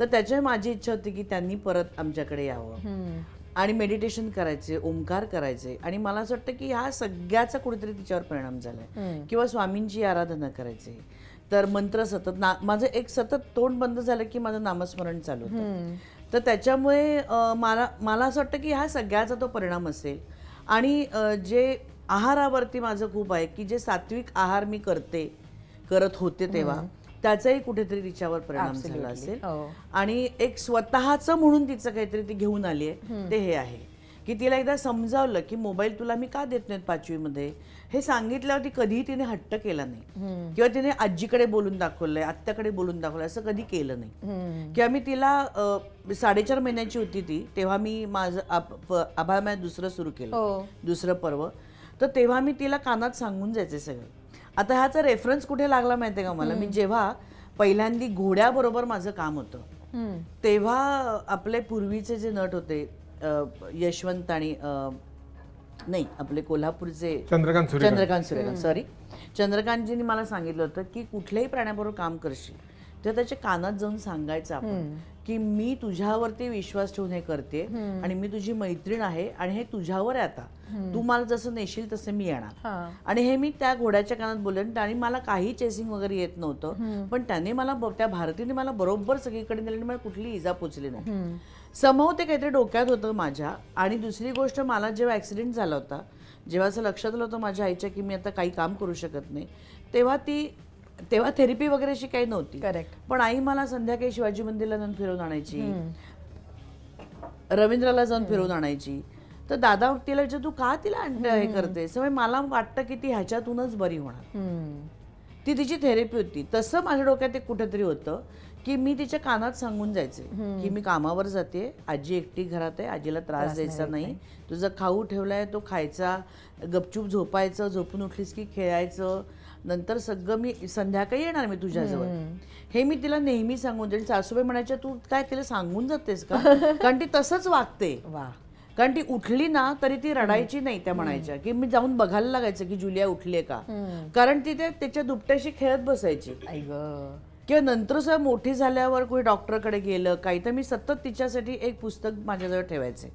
तर त्याच्यामुळे माझी इच्छा होती की त्यांनी परत आमच्याकडे यावं आणि मेडिटेशन करायचे ओंकार करायचे आणि मला असं वाटतं की ह्या सगळ्याचा कुठेतरी तिच्यावर परिणाम झालाय किंवा स्वामींची आराधना करायची तर मंत्र सतत माझं एक सतत तोंड बंद झालं की माझं नामस्मरण चालू तर त्याच्यामुळे मला मला असं वाटतं की ह्या सगळ्याचा तो परिणाम असेल आणि जे आहारावरती माझं खूप आहे की जे सात्विक आहार मी करते करत होते तेव्हा त्याचाही कुठेतरी तिच्यावर परिणाम झाला असेल हो. आणि एक स्वतःच म्हणून तिचं काहीतरी ती घेऊन आली आहे ते हे आहे की तिला एकदा समजावलं की मोबाईल तुला मी का देत नाहीत पाचवीमध्ये हे सांगितल्यावरती कधीही तिने हट्ट केला नाही किंवा तिने आजीकडे बोलून दाखवलंय आत्याकडे बोलून दाखवलंय असं कधी केलं नाही किंवा मी तिला साडेचार महिन्याची होती ती तेव्हा मी माझं आभा दुसरं सुरू केलं हो. दुसरं पर्व तर तेव्हा मी तिला कानात सांगून जायचे सगळं आता ह्याचा रेफरन्स कुठे लागला माहिती आहे का मला मी जेव्हा पहिल्यांदी घोड्याबरोबर माझं काम होतं तेव्हा आपले पूर्वीचे जे नट होते यशवंत आणि नाही आपले कोल्हापूरचे चंद्रकांत चंद्रकांत सूर्यकांत सॉरी चंद्रकांतजींनी मला सांगितलं होतं की कुठल्याही प्राण्याबरोबर काम करशील तर त्याच्या कानात जाऊन सांगायचं आपण की मी तुझ्यावरती विश्वास ठेवून हे करते आणि मी तुझी मैत्रीण आहे आणि हे तुझ्यावर आहे आता तू मला जसं नेशील तसं मी येणार आणि हे मी त्या घोड्याच्या कानात बोलले आणि मला काही चेसिंग वगैरे येत नव्हतं पण त्याने मला त्या भारतीने मला बरोबर सगळीकडे नेलं आणि मला कुठली इजा पोचली नाही समोर ते काहीतरी डोक्यात होतं माझ्या आणि दुसरी गोष्ट मला जेव्हा ॲक्सिडेंट झाला होता जेव्हा असं लक्षात आलं होतं माझ्या आईच्या की मी आता काही काम करू शकत नाही तेव्हा ती तेव्हा थेरपी अशी काही नव्हती करेक्ट पण आई मला संध्याकाळी शिवाजी मंदिरला जाऊन फिरवून आणायची रवींद्रला जाऊन फिरवून आणायची तर दादा तिला जे तू का तिला हे करते मला वाटतं की ती ह्याच्यातूनच बरी होणार ती तिची थेरपी होती तसं माझ्या डोक्यात ते कुठेतरी होतं की मी तिच्या कानात सांगून जायचे की मी कामावर जाते आजी एकटी घरात आहे आजीला त्रास द्यायचा नाही तुझा खाऊ ठेवलाय तो खायचा गपचूप झोपायचं झोपून उठलीस की खेळायचं नंतर सगळं मी संध्याकाळी येणार मी तुझ्याजवळ हे मी तिला नेहमी सांगून जाईल सासूबाई म्हणायच्या तू काय तिला सांगून जातेस का कारण ती तसंच वागते वा कारण ती उठली ना तरी ती रडायची नाही त्या म्हणायच्या की मी जाऊन बघायला लागायचं की जुलिया उठली का कारण ती त्याच्या दुपट्याशी खेळत बसायची किंवा नंतर सुद्धा मोठी झाल्यावर कोणी डॉक्टरकडे गेलं काही तर मी सतत तिच्यासाठी एक पुस्तक माझ्याजवळ ठेवायचे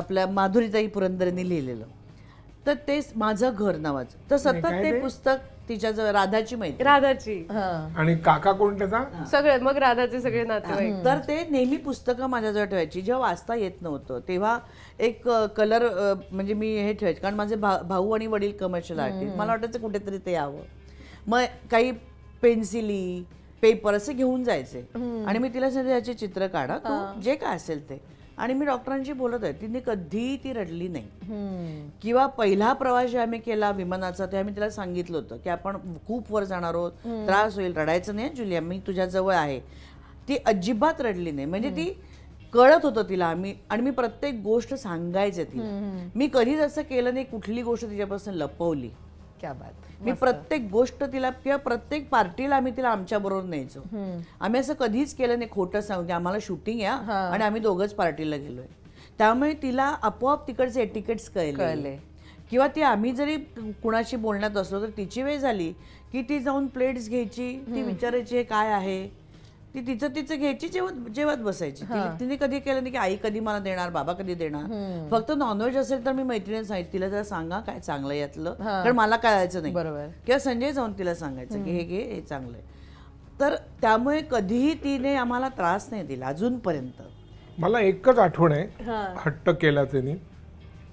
आपल्या माधुरीताई पुरंदरेंनी लिहिलेलं तर तेच माझं घर नावाचं तर सतत ते पुस्तक तिच्याजवळ राधाची माहिती राधाची आणि काका कोण त्याचा सगळे मग राधाचे सगळे तर ते नेहमी पुस्तकं माझ्याजवळ ठेवायची जेव्हा वाचता येत नव्हतं तेव्हा एक कलर म्हणजे मी हे ठेवायचे कारण माझे भाऊ आणि वडील कमर्शियल आर्टिस्ट मला वाटायचं कुठेतरी ते यावं मग काही पेन्सिली पेपर असे घेऊन जायचे आणि मी तिला सांगितलं याचे चित्र काढा तू जे काय असेल ते आणि मी डॉक्टरांशी बोलत आहे तिने कधी ती रडली नाही किंवा पहिला प्रवास जे आम्ही केला विमानाचा ते आम्ही तिला सांगितलं होतं की आपण खूप वर जाणार आहोत त्रास होईल रडायचं नाही जुलिया मी तुझ्या जवळ आहे ती अजिबात रडली नाही म्हणजे ती कळत होतं तिला आम्ही आणि मी प्रत्येक गोष्ट सांगायचे तिला मी कधीच असं केलं नाही कुठली गोष्ट तिच्यापासून लपवली क्या बात मी प्रत्येक गोष्ट तिला किंवा प्रत्येक पार्टीला आम्ही तिला आमच्या बरोबर न्यायचो आम्ही असं कधीच केलं नाही खोटं सांगते आम्हाला शूटिंग या आणि आम्ही दोघच पार्टीला गेलोय त्यामुळे तिला आपोआप तिकडचे एटिकेट्स कळले किंवा ती आम्ही जरी कुणाशी बोलण्यात असलो तर तिची वेळ झाली की ती जाऊन प्लेट्स घ्यायची ती विचारायची हे काय आहे ती तिचं तिचं घ्यायची जेवत जेवत बसायची तिने कधी केलं नाही की आई कधी मला देणार बाबा कधी देणार फक्त नॉनव्हेज असेल तर मी मैत्रिणी सांगितलं तिला जरा सांगा काय चांगलं यातलं कारण मला कळायचं नाही बरोबर किंवा संजय जाऊन तिला सांगायचं की हे घे हे चांगलं तर त्यामुळे कधीही तिने आम्हाला त्रास नाही दिला अजूनपर्यंत मला एकच आठवण आहे हट्ट केला त्यांनी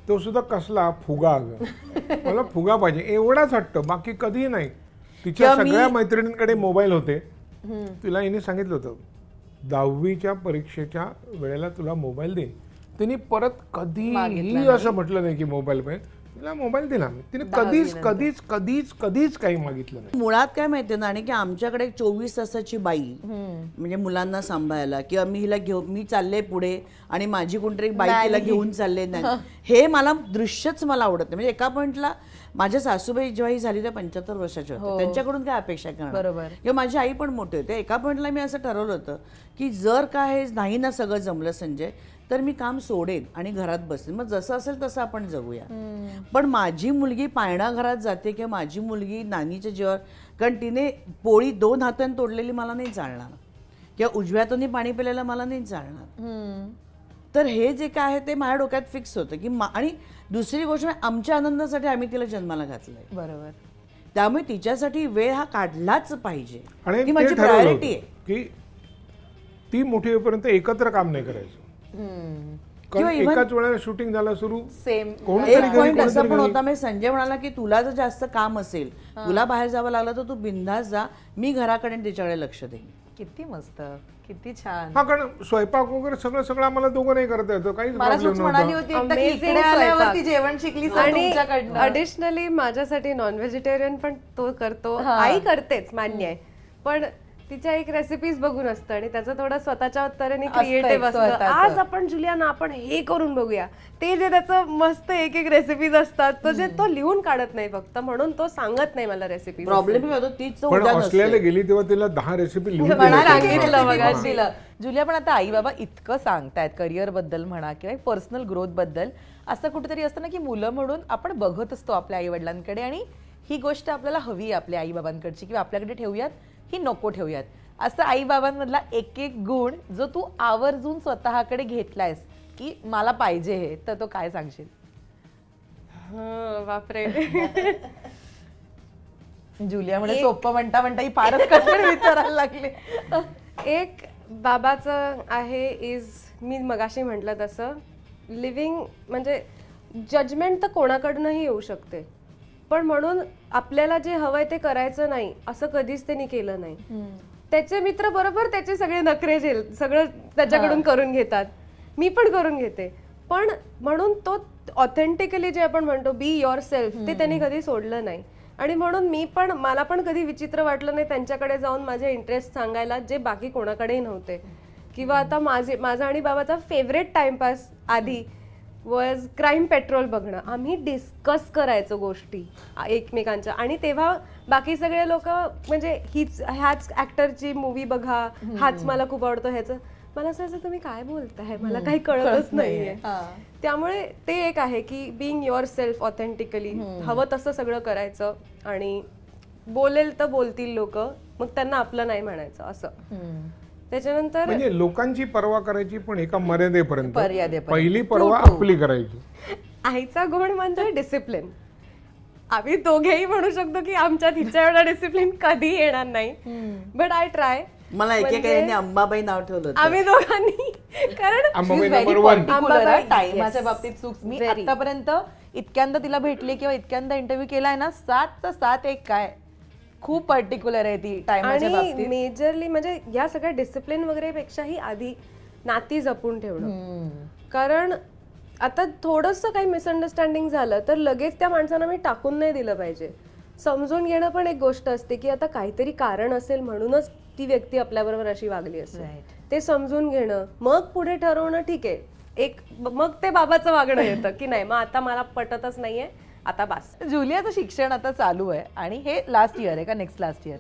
तो सुद्धा कसला फुगा मला फुगा पाहिजे एवढाच हट्ट बाकी कधी नाही तिच्या सगळ्या मैत्रिणींकडे मोबाईल होते तुला यांनी सांगितलं होतं दहावीच्या परीक्षेच्या वेळेला तुला मोबाईल दे तिने परत कधीही असं म्हटलं नाही की मोबाईल पाहिजे तिला मोबाईल दिला तिने कधीच कधीच कधीच कधीच काही मागितलं नाही मुळात काय माहिती ना आणि की आमच्याकडे चोवीस तासाची बाई म्हणजे मुलांना सांभाळायला किंवा मी हिला घेऊ मी चालले पुढे आणि माझी कोणतरी बाई तिला घेऊन चालले नाही हे मला दृश्यच मला आवडत नाही म्हणजे एका पॉइंटला माझ्या सासूबाई जेव्हा ही झाली त्या पंच्याहत्तर वर्षाच्या होत्या हो. त्यांच्याकडून काय अपेक्षा करणार बरोबर किंवा माझी आई पण मोठी होते एका पॉईंटला मी असं ठरवलं होतं की जर का हे नाही ना सगळं जमलं संजय तर मी काम सोडेन आणि घरात बसेन मग जसं असेल तसं आपण जगूया पण माझी मुलगी पायणा घरात जाते किंवा माझी मुलगी नानीच्या जीवावर कारण तिने पोळी दोन हातांनी तोडलेली मला नाही चालणार किंवा उजव्यातून पाणी पिलेलं मला नाही चालणार तर हे जे काय आहे ते माझ्या डोक्यात फिक्स होतं की आणि दुसरी गोष्ट म्हणजे आमच्या आनंदासाठी आम्ही तिला जन्माला घातलं आहे बरोबर त्यामुळे तिच्यासाठी वेळ हा काढलाच पाहिजे आणि माझी प्रायोरिटी आहे की ती मोठी होईपर्यंत एकत्र काम नाही करायचं एकाच वेळा शूटिंग झालं सुरू सेम असा पण होता म्हणजे संजय म्हणाला की तुला जर जास्त काम असेल तुला बाहेर जावं लागलं तर तू बिंदास जा मी घराकडे तिच्याकडे लक्ष देईन किती मस्त किती छान हा कारण स्वयंपाक वगैरे सगळं सगळं आम्हाला दोघं नाही करता येतो काही होती जेवण शिकली आणि अडिशनली माझ्यासाठी नॉन व्हेजिटेरियन पण तो करतो आई करतेच मान्य आहे पण तिच्या एक रेसिपीज बघून असतं आणि त्याचं थोडं स्वतःच्या तऱ्हेने क्रिएटिव्ह असतं आज आपण ना आपण हे करून बघूया ते जे त्याचं मस्त एक एक रेसिपीज असतात तो जे तो लिहून काढत नाही फक्त म्हणून तो सांगत नाही मला रेसिपी प्रॉब्लेम तीच गेली तेव्हा तिला दहा रेसिपी जुलिया पण आता आई बाबा इतकं सांगतायत करिअर बद्दल म्हणा किंवा पर्सनल ग्रोथ बद्दल असं कुठेतरी असतं ना की मुलं म्हणून आपण बघत असतो आपल्या आई वडिलांकडे आणि ही गोष्ट आपल्याला हवी आपल्या आई बाबांकडची किंवा आपल्याकडे ठेवूयात ही नको ठेवूयात असं आई बाबांमधला एक एक गुण जो तू आवर्जून स्वतःकडे घेतलायस की मला पाहिजे हे तर तो काय सांगशील हो, बापरे जुलिया म्हणजे सोपं म्हणता म्हणता ही फारच कठीण विचारायला लागले एक बाबाचं आहे इज मी मगाशी म्हटलं तसं लिव्हिंग म्हणजे जजमेंट तर कोणाकडनंही येऊ शकते पण म्हणून आपल्याला जे हवंय ते करायचं नाही असं कधीच त्यांनी केलं नाही त्याचे मित्र बरोबर त्याचे सगळे नखरे झेल सगळं त्याच्याकडून करून घेतात मी पण करून घेते पण म्हणून तो ऑथेंटिकली जे आपण म्हणतो बी युअर सेल्फ ते त्यांनी कधी सोडलं नाही आणि म्हणून मी पण मला पण कधी विचित्र वाटलं नाही त्यांच्याकडे जाऊन माझे इंटरेस्ट सांगायला जे बाकी कोणाकडेही नव्हते किंवा आता माझे माझा आणि बाबाचा फेवरेट टाइमपास आधी वॉज क्राईम पेट्रोल बघणं आम्ही डिस्कस करायचो गोष्टी एकमेकांच्या आणि तेव्हा बाकी सगळे लोक म्हणजे हीच ह्याच ऍक्टरची मूवी बघा हाच मला खूप आवडतो ह्याचं मला असं तुम्ही काय बोलताय मला काही कळतच नाहीये त्यामुळे ते एक आहे की बिंग युअर सेल्फ ऑथेंटिकली हवं तसं सगळं करायचं आणि बोलेल तर बोलतील लोक मग त्यांना आपलं नाही म्हणायचं असं त्याच्यानंतर म्हणजे लोकांची पर्वा करायची पण एका मर्यादेपर्यंत पहिली पर्वा आपली करायची आईचा गुण म्हणजे डिसिप्लिन आम्ही दोघेही म्हणू शकतो की आमच्यात हिच्या एवढा डिसिप्लिन कधी येणार नाही बट आय ट्राय मला एकेकाने म्हणजे अंबाबाई नाव ठेवलं आम्ही दोघांनी कारण टाइमाच्या बाबतीत चूक मी आतापर्यंत इतक्यांदा तिला भेटले किंवा इतक्यांदा इंटरव्ह्यू केलाय ना सात तर सात एक काय खूप पर्टिक्युलर आहे ती आणि मेजरली म्हणजे या सगळ्या डिसिप्लिन वगैरे पेक्षाही आधी नाती जपून ठेवणं कारण आता थोडंसं काही मिसअंडरस्टँडिंग झालं तर लगेच त्या माणसांना मी टाकून नाही दिलं पाहिजे समजून घेणं पण एक गोष्ट असते की आता काहीतरी कारण असेल म्हणूनच ती व्यक्ती आपल्याबरोबर अशी वागली असते ते समजून घेणं मग पुढे ठरवणं ठीक आहे एक मग ते बाबाचं वागणं येतं की नाही मग आता मला पटतच नाहीये आता बास जुलियाचं शिक्षण आता चालू आहे आणि हे लास्ट इयर आहे का next last year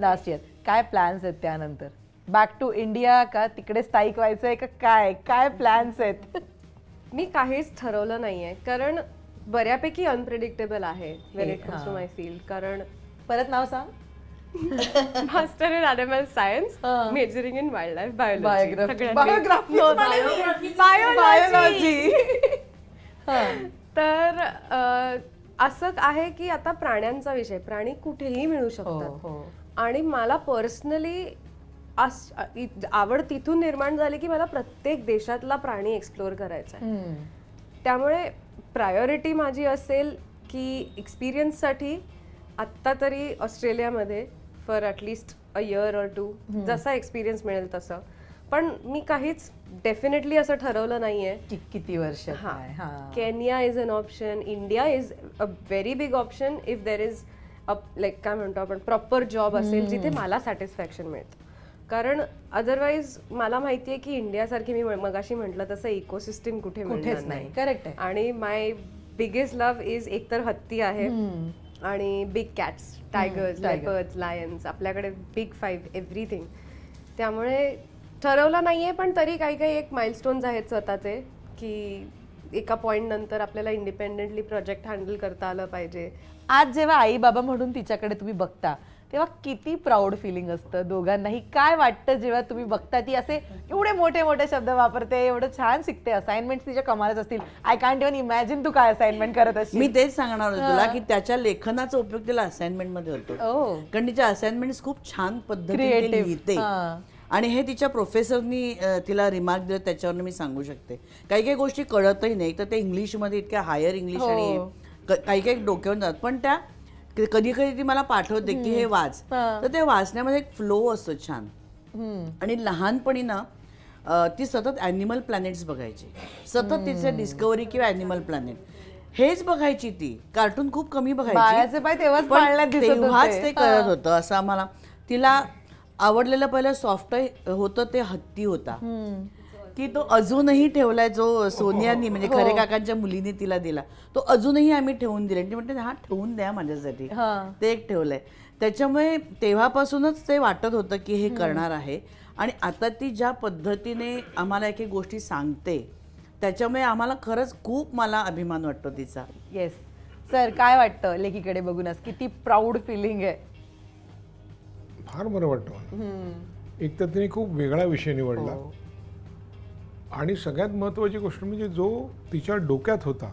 last year काय प्लॅन्स आहेत त्यानंतर बॅक टू इंडिया का तिकडे स्थायिक व्हायचं आहे का काय काय प्लॅन्स आहेत मी काहीच ठरवलं नाही आहे कारण बऱ्यापैकी अनप्रेडिक्टेबल आहे when comes to my field कारण परत नाव सांग master in animal science majoring in wildlife biology biography biology तर असं आहे की आता प्राण्यांचा विषय प्राणी कुठेही मिळू हो, शकतात हो. आणि मला पर्सनली आवड तिथून निर्माण झाली की मला प्रत्येक देशातला प्राणी एक्सप्लोअर करायचा आहे त्यामुळे प्रायोरिटी माझी असेल की एक्सपिरियन्ससाठी आत्ता तरी ऑस्ट्रेलियामध्ये for at least a year or two जसा एक्सपिरियन्स मिळेल तसं पण मी काहीच डेफिनेटली असं ठरवलं नाहीये की किती वर्ष Kenya is an option India is a very big option if there is a like काय म्हणतो आपण प्रॉपर जॉब असेल जिथे मला सॅटिस्फॅक्शन मिळतं कारण अदरवाईज मला माहिती आहे की इंडियासारखी मी मगाशी म्हटलं तसं इकोसिस्टीम कुठे कुठेच नाही करेक्ट आहे आणि माय बिगेस्ट लव्ह इज एकतर हत्ती आहे आणि big cats tigers tigers lions आपल्याकडे बिग फाईव्ह एव्हरीथिंग त्यामुळे ठरवलं नाही आहे पण तरी काही काही एक माइलस्टोन्स आहेत स्वतःचे की एका पॉईंट नंतर आपल्याला इंडिपेंडेंटली प्रोजेक्ट हँडल करता आलं पाहिजे आज जेव्हा आई बाबा म्हणून तिच्याकडे तुम्ही बघता तेव्हा किती प्राऊड फिलिंग असतं दोघांनाही काय वाटतं जेव्हा तुम्ही बघता ती असे एवढे मोठे मोठे शब्द वापरते एवढं छान शिकते असाइनमेंट तिच्या कमालच असतील आय कॅन्ट इव्हन इमॅजिन तू काय असाइनमेंट करत असशील मी तेच सांगणार होतो तुला की त्याच्या लेखनाचा उपयोग तिला असाइनमेंट मध्ये होतो हो. कारण तिच्या असाइनमेंट खूप छान पद्धतीने आणि हे तिच्या प्रोफेसरनी तिला रिमार्क दिलं त्याच्यावर मी सांगू शकते काही काही गोष्टी कळतही नाही तर ते इंग्लिशमध्ये इतक्या हायर इंग्लिश आणि हो. काही काही डोक्यावर जातात पण त्या कधी कधी ती मला पाठवते की हे वाच तर ते वाचण्यामध्ये एक फ्लो असतो छान आणि लहानपणी ना ती सतत ॲनिमल प्लॅनेट्स बघायची सतत तिचे डिस्कवरी किंवा ॲनिमल प्लॅनेट हेच बघायची ती कार्टून खूप कमी बघायची तेव्हाच ते कळत होतं असं आम्हाला तिला आवडलेलं पहिलं सॉफ्ट होतं ते हत्ती होता की तो अजूनही ठेवलाय जो सोनियानी हो. म्हणजे खरे काकांच्या मुलीने तिला दिला तो अजूनही आम्ही ठेवून दिले ती म्हणते हा ठेवून द्या माझ्यासाठी ते एक ठेवलंय त्याच्यामुळे तेव्हापासूनच ते वाटत होतं की हे करणार आहे आणि आता ती ज्या पद्धतीने आम्हाला एक एक गोष्टी सांगते त्याच्यामुळे आम्हाला खरंच खूप मला अभिमान वाटतो तिचा येस सर काय वाटतं लेखीकडे बघूनच किती प्राऊड फिलिंग आहे फार बरं वाटतं मला एक तर तिने खूप वेगळा विषय निवडला हो. आणि सगळ्यात महत्त्वाची गोष्ट म्हणजे जो तिच्या डोक्यात होता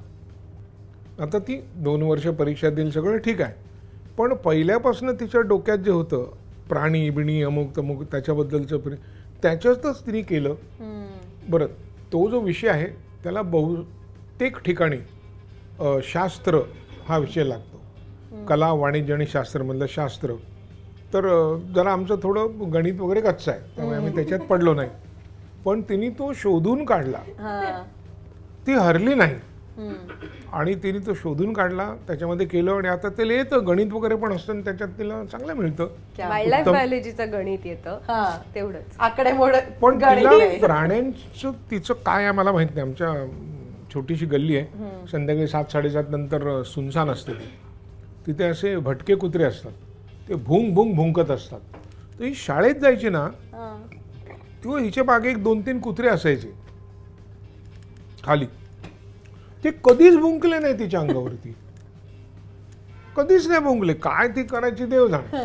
आता ती दोन वर्ष परीक्षा देईल सगळं ठीक आहे पण पहिल्यापासून तिच्या डोक्यात जे होतं प्राणी बिणी अमुक तमुक त्याच्याबद्दलचं प्रे त्याच्यातच तिने केलं बरं तो जो विषय आहे त्याला बहुतेक ठिकाणी शास्त्र हा विषय लागतो कला वाणिज्य आणि शास्त्र म्हणलं शास्त्र तर जरा आमचं थोडं गणित वगैरे कच्चं आहे त्यामुळे आम्ही त्याच्यात पडलो नाही पण तिने तो शोधून काढला ती हरली नाही आणि तिने तो शोधून काढला त्याच्यामध्ये केलं आणि आता ते लिहित गणित वगैरे पण असतं त्याच्यात तिला चांगलं मिळतं गणित तेवढंच आकडेमोड पण प्राण्यांच तिचं काय आहे मला माहित नाही आमच्या छोटीशी गल्ली आहे संध्याकाळी सात साडेसात नंतर सुनसान असते तिथे असे भटके कुत्रे असतात ते भुंग भुंग भुंकत असतात तर ही शाळेत जायची ना किंवा हिच्या मागे एक दोन तीन कुत्रे असायचे खाली ते कधीच भुंकले नाही तिच्या अंगावरती कधीच नाही भुंकले काय ती करायची देव झाड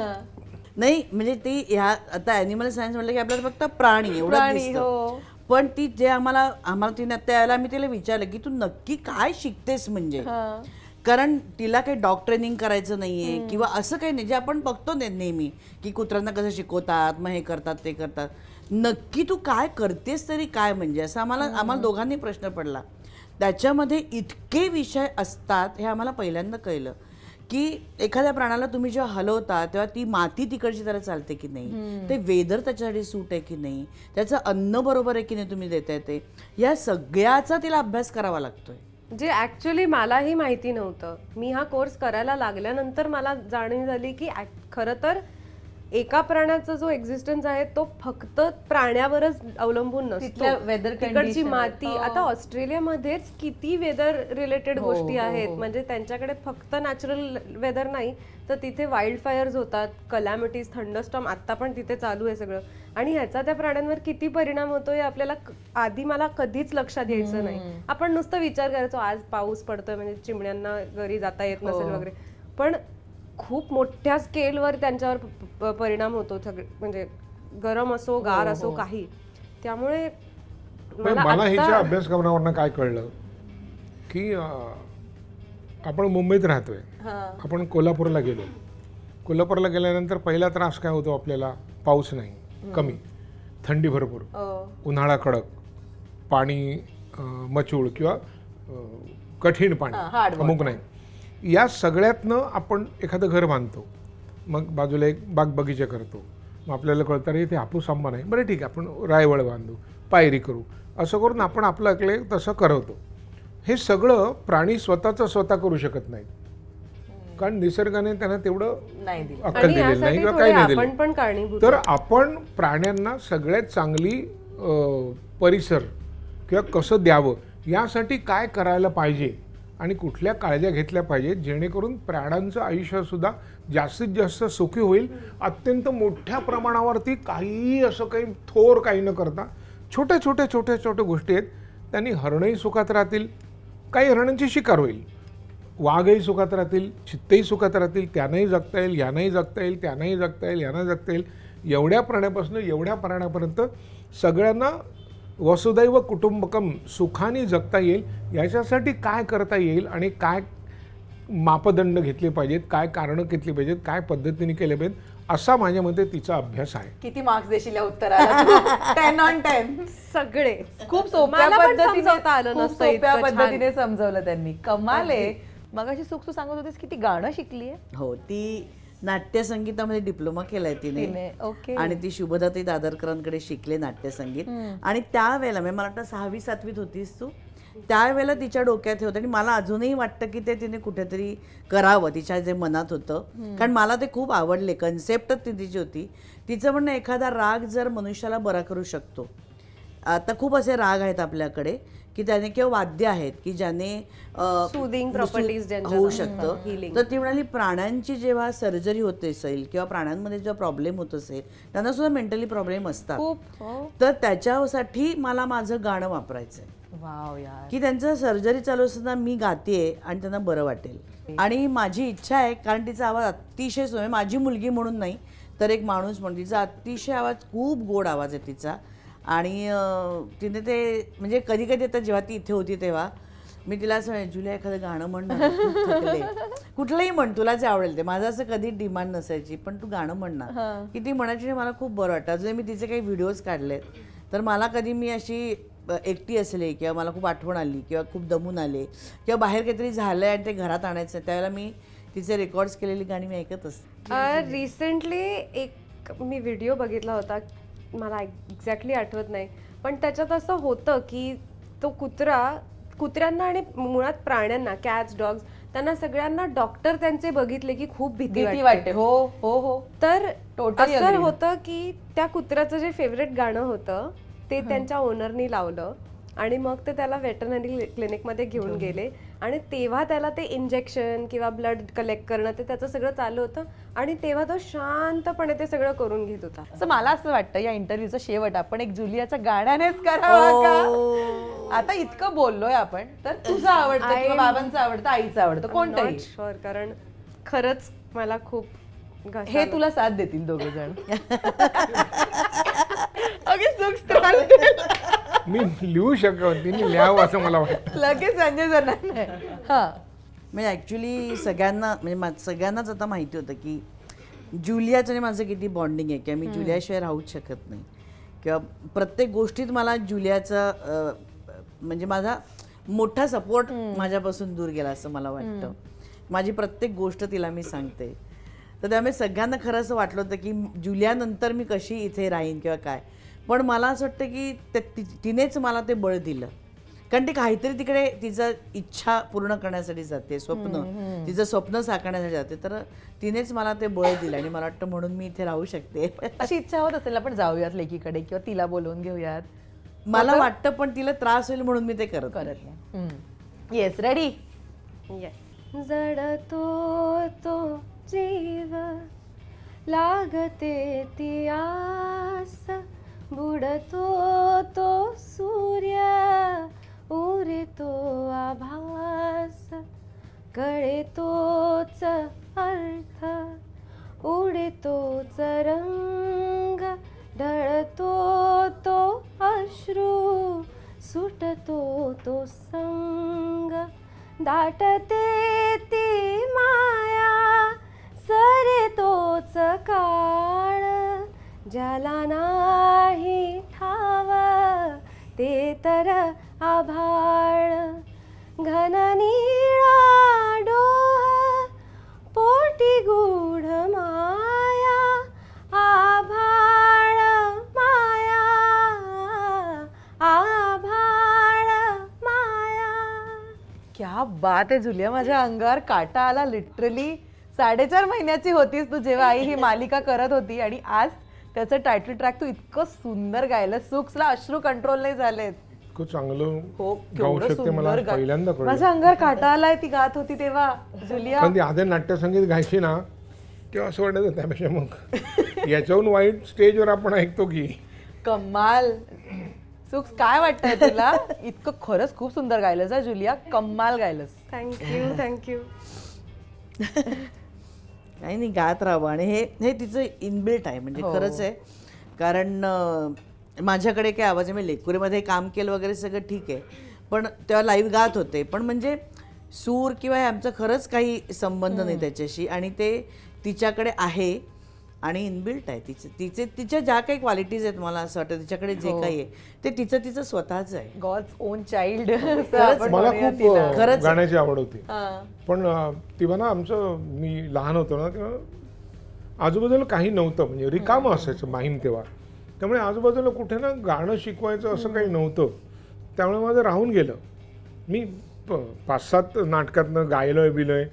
नाही म्हणजे ती ह्या आता अॅनिमल सायन्स म्हटलं की आपल्याला फक्त प्राणी एवढं हो. पण ती जे आम्हाला आम्हाला तिने त्यावेळेला आम्ही तिला विचारलं की तू नक्की काय शिकतेस म्हणजे कारण तिला काही डॉग ट्रेनिंग करायचं नाहीये किंवा असं काही नाही जे आपण बघतो नेहमी की कुत्र्यांना कसं शिकवतात मग हे करतात ते करतात नक्की तू काय करतेस तरी काय म्हणजे असं आम्हाला आम्हाला दोघांनी प्रश्न पडला त्याच्यामध्ये इतके विषय असतात हे आम्हाला पहिल्यांदा कळलं की एखाद्या प्राण्याला तुम्ही जेव्हा हलवता तेव्हा ती माती तिकडची तर चालते की नाही ते वेदर त्याच्यासाठी सूट आहे की नाही त्याचं अन्न बरोबर आहे की नाही तुम्ही देताय ते या सगळ्याचा तिला अभ्यास करावा लागतोय जे ॲक्च्युली मलाही माहिती नव्हतं मी हा कोर्स करायला लागल्यानंतर मला जाणीव झाली की खरं तर एका प्राण्याचा जो एक्झिस्टन्स आहे तो फक्त प्राण्यावरच अवलंबून नसतो वेदर तिकडची माती आता ऑस्ट्रेलियामध्येच किती वेदर रिलेटेड हो, गोष्टी हो, आहेत हो. म्हणजे त्यांच्याकडे फक्त नॅचरल वेदर नाही तर तिथे वाईल्ड फायर्स होतात कलॅमिटीज थंडस्टॉम आत्ता पण तिथे चालू आहे सगळं आणि ह्याचा त्या प्राण्यांवर किती परिणाम होतो हे आपल्याला आधी मला कधीच लक्षात घ्यायचं नाही आपण नुसतं विचार करायचो आज पाऊस पडतोय म्हणजे चिमण्यांना घरी जाता येत नसेल वगैरे पण खूप मोठ्या स्केलवर त्यांच्यावर परिणाम होतो म्हणजे गरम असो हो, गार असो हो. काही त्यामुळे मला अभ्यास अभ्यासक्रमावरनं काय कळलं की आपण मुंबईत राहतोय आपण कोल्हापूरला गेलो कोल्हापूरला गेल्यानंतर पहिला त्रास काय होतो आपल्याला पाऊस नाही कमी थंडी भरपूर हो. उन्हाळा कडक पाणी मचूळ किंवा कठीण पाणी अमुक नाही या सगळ्यातनं आपण एखादं घर बांधतो मग बाजूला एक बाग बगीचा करतो मग आपल्याला कळतं रे इथे हापूस आंबा नाही बरं ठीक आहे आपण रायवळ बांधू पायरी करू असं करून आपण आपलं अकले तसं करवतो हे सगळं प्राणी स्वतःचं स्वतः करू शकत नाहीत कारण निसर्गाने त्यांना तेवढं अक्कल दिलेलं नाही किंवा काही नाही दिलं तर आपण प्राण्यांना सगळ्यात चांगली परिसर किंवा कसं द्यावं यासाठी काय करायला पाहिजे आणि कुठल्या काळज्या घेतल्या पाहिजेत जेणेकरून प्राण्यांचं आयुष्यसुद्धा जास्तीत जास्त सुखी होईल अत्यंत मोठ्या प्रमाणावरती काही असं काही थोर काही न करता छोट्या छोट्या छोट्या छोट्या गोष्टी आहेत त्यांनी हरणही सुखात राहतील काही हरणांची शिकार होईल वाघही सुखात राहतील चित्तही सुखात राहतील त्यांनाही जगता येईल यांनाही जगता येईल त्यांनाही जगता येईल यांना जगता येईल एवढ्या प्राण्यापासून एवढ्या प्राण्यापर्यंत सगळ्यांना वसुदैव कुटुंबकम सुखाने जगता येईल याच्यासाठी काय करता येईल आणि काय मापदंड घेतले पाहिजेत काय कारण घेतली पाहिजेत काय पद्धतीने केले पाहिजेत असा माझ्या मते तिचा अभ्यास आहे किती मार्क्स देशील उत्तर टेन ऑन टेन सगळे खूप सोप्या पद्धतीने समजवलं त्यांनी कमाले मग अशी सुख तू सांगत होतीस की ती गाणं शिकली हो ती नाट्यसंगीतामध्ये डिप्लोमा केलाय तिने ओके आणि ती शुभदाते दादरकरांकडे शिकले नाट्यसंगीत आणि त्यावेळेला म्हणजे मला वाटतं सहावी सातवीत होतीस तू त्यावेळेला तिच्या डोक्यात हे होतं आणि मला अजूनही वाटतं की ते तिने कुठेतरी करावं तिच्या जे मनात होतं कारण मला ते खूप आवडले कन्सेप्टच ती तिची होती तिचं म्हणणं एखादा राग जर मनुष्याला बरा करू शकतो आता खूप असे राग आहेत आपल्याकडे की त्याने किंवा वाद्य आहेत की ज्याने होऊ शकतं तर ती म्हणाली प्राण्यांची जेव्हा सर्जरी होत असेल किंवा प्राण्यांमध्ये जेव्हा प्रॉब्लेम होत असेल त्यांना सुद्धा मेंटली प्रॉब्लेम असतात हो. तर त्याच्यासाठी मला माझं गाणं वापरायचं आहे की त्यांचं सर्जरी चालू असताना मी गाते आणि त्यांना बरं वाटेल आणि माझी इच्छा आहे कारण तिचा आवाज अतिशय सोय माझी मुलगी म्हणून नाही तर एक माणूस म्हणून तिचा अतिशय आवाज खूप गोड आवाज आहे तिचा आणि तिने ते म्हणजे कधी कधी आता जेव्हा ती इथे होती तेव्हा मी तिला असं जुलै एखादं गाणं म्हणणार कुठलंही म्हण तुला जे आवडेल ते माझं असं कधी डिमांड नसायची पण तू गाणं म्हणणार की ती म्हणायची मला खूप बरं वाटतं अजून मी तिचे काही व्हिडिओज काढलेत तर मला कधी मी अशी एकटी असले किंवा मला खूप आठवण आली किंवा खूप दमून आले किंवा बाहेर काहीतरी झालं आणि ते घरात आणायचं त्यावेळेला मी तिचे रेकॉर्ड्स केलेली गाणी मी ऐकत असते रिसेंटली एक मी व्हिडिओ बघितला होता मला एक्झॅक्टली आठवत नाही पण त्याच्यात असं होतं की तो कुत्रा कुत्र्यांना आणि मुळात प्राण्यांना कॅट्स डॉग्स त्यांना सगळ्यांना डॉक्टर त्यांचे बघितले की खूप भीती वाटते हो हो हो तर असं होतं की त्या कुत्र्याचं जे फेवरेट गाणं होतं ते त्यांच्या ओनरनी लावलं आणि मग ते त्याला वेटरनरी क्लिनिकमध्ये घेऊन गेले आणि तेव्हा त्याला ते इंजेक्शन किंवा ब्लड कलेक्ट करणं ते त्याचं सगळं चालू होतं आणि तेव्हा तो शांतपणे ते सगळं करून घेत होता असं मला असं वाटतं या इंटरव्ह्यूचा शेवट आपण एक जुलियाचा गाण्यानेच हो. करा आता इतकं बोललोय आपण तर तुझं आवडतं किंवा बाबांचं आवडतं आईचं आवडतं कोणतं शुअर कारण खरंच मला खूप हे तुला साथ देतील दोघे जण मी लिहू शकत तिने लिहावं असं मला वाटतं लगेच संजय सर हा हां म्हणजे सगळ्यांना म्हणजे सगळ्यांनाच आता माहिती होतं की जुलियाचं आणि माझं किती बॉन्डिंग आहे किंवा मी जुलियाशिवाय राहूच शकत नाही किंवा प्रत्येक गोष्टीत मला जुलियाचा म्हणजे माझा मोठा सपोर्ट माझ्यापासून दूर गेला असं मला वाटतं माझी प्रत्येक गोष्ट तिला मी सांगते तर त्यामुळे सगळ्यांना खरं असं वाटलं होतं की जुलियानंतर मी कशी इथे राहीन किंवा काय पण मला असं वाटतं की तिनेच मला ते बळ दिलं कारण ते काहीतरी तिकडे तिचं इच्छा पूर्ण करण्यासाठी जाते स्वप्न तिचं स्वप्न साकारण्यासाठी जाते तर तिनेच मला ते बळ दिलं आणि मला वाटतं म्हणून मी इथे राहू शकते अशी इच्छा होत असेल आपण जाऊयात लेकीकडे किंवा तिला बोलवून घेऊयात मला वाटतं पण तिला त्रास होईल म्हणून मी ते करत करत येस रेडी जडतो तो जीव लागते ती आस बुडतो तो सूर्य उरतो आभास कळेतोच अर्थ उडतोच रंग ढळतो तो अश्रू सुटतो तो संग दाटते ती माया सरे तोच काळ ज्याला ना ते तर आभाळ निळा डोह पोटी गुढ माया आभाळ माया आभाळ माया क्या बात आहे झुलिया माझ्या अंगावर काटा आला लिटरली साडेचार महिन्याची होतीस तू जेव्हा आई ही मालिका करत होती आणि आज त्याचं टायटल ट्रॅक तू इतकं सुंदर गायलं सुक्सला अश्रू कंट्रोल नाही झालेत इतकं चांगलं हो गाऊ शकते मला पहिल्यांदा माझ्या अंगावर काटा आलाय ती गात होती तेव्हा जुलिया पण ती आधी नाट्यसंगीत गायची ना तेव्हा असं वाटायचं त्यापेक्षा मग याच्याहून वाईट स्टेजवर आपण ऐकतो की कमाल सुक्स काय वाटतंय तुला इतकं खरंच खूप सुंदर गायलंस जुलिया कमाल गायलंस थँक्यू थँक्यू काही नाही गात राहावं आणि हे हे तिचं इनबिल्ट आहे म्हणजे हो. खरंच आहे कारण माझ्याकडे काय आवाज आहे मी लेकुरेमध्ये काम केलं वगैरे सगळं ठीक आहे पण तेव्हा लाईव्ह गात होते पण म्हणजे सूर किंवा हे आमचं खरंच काही संबंध नाही त्याच्याशी आणि ते तिच्याकडे आहे आणि इनबिल्ट आहे तिचे तिचे तिच्या ज्या काही क्वालिटीज आहेत मला असं वाटतं तिच्याकडे जे हो. काही आहे ते तिचं तिचं स्वतःच आहे गॉड्स ओन चाइल्ड मला खूप गाण्याची आवड होती पण तेव्हा ना आमचं मी लहान होतो ना तेव्हा आजूबाजूला काही नव्हतं म्हणजे रिकाम असायचं माहीम तेव्हा त्यामुळे आजूबाजूला कुठे ना गाणं शिकवायचं असं काही नव्हतं त्यामुळे माझं राहून गेलं मी पाच सात नाटकातनं गायलोय बिलोय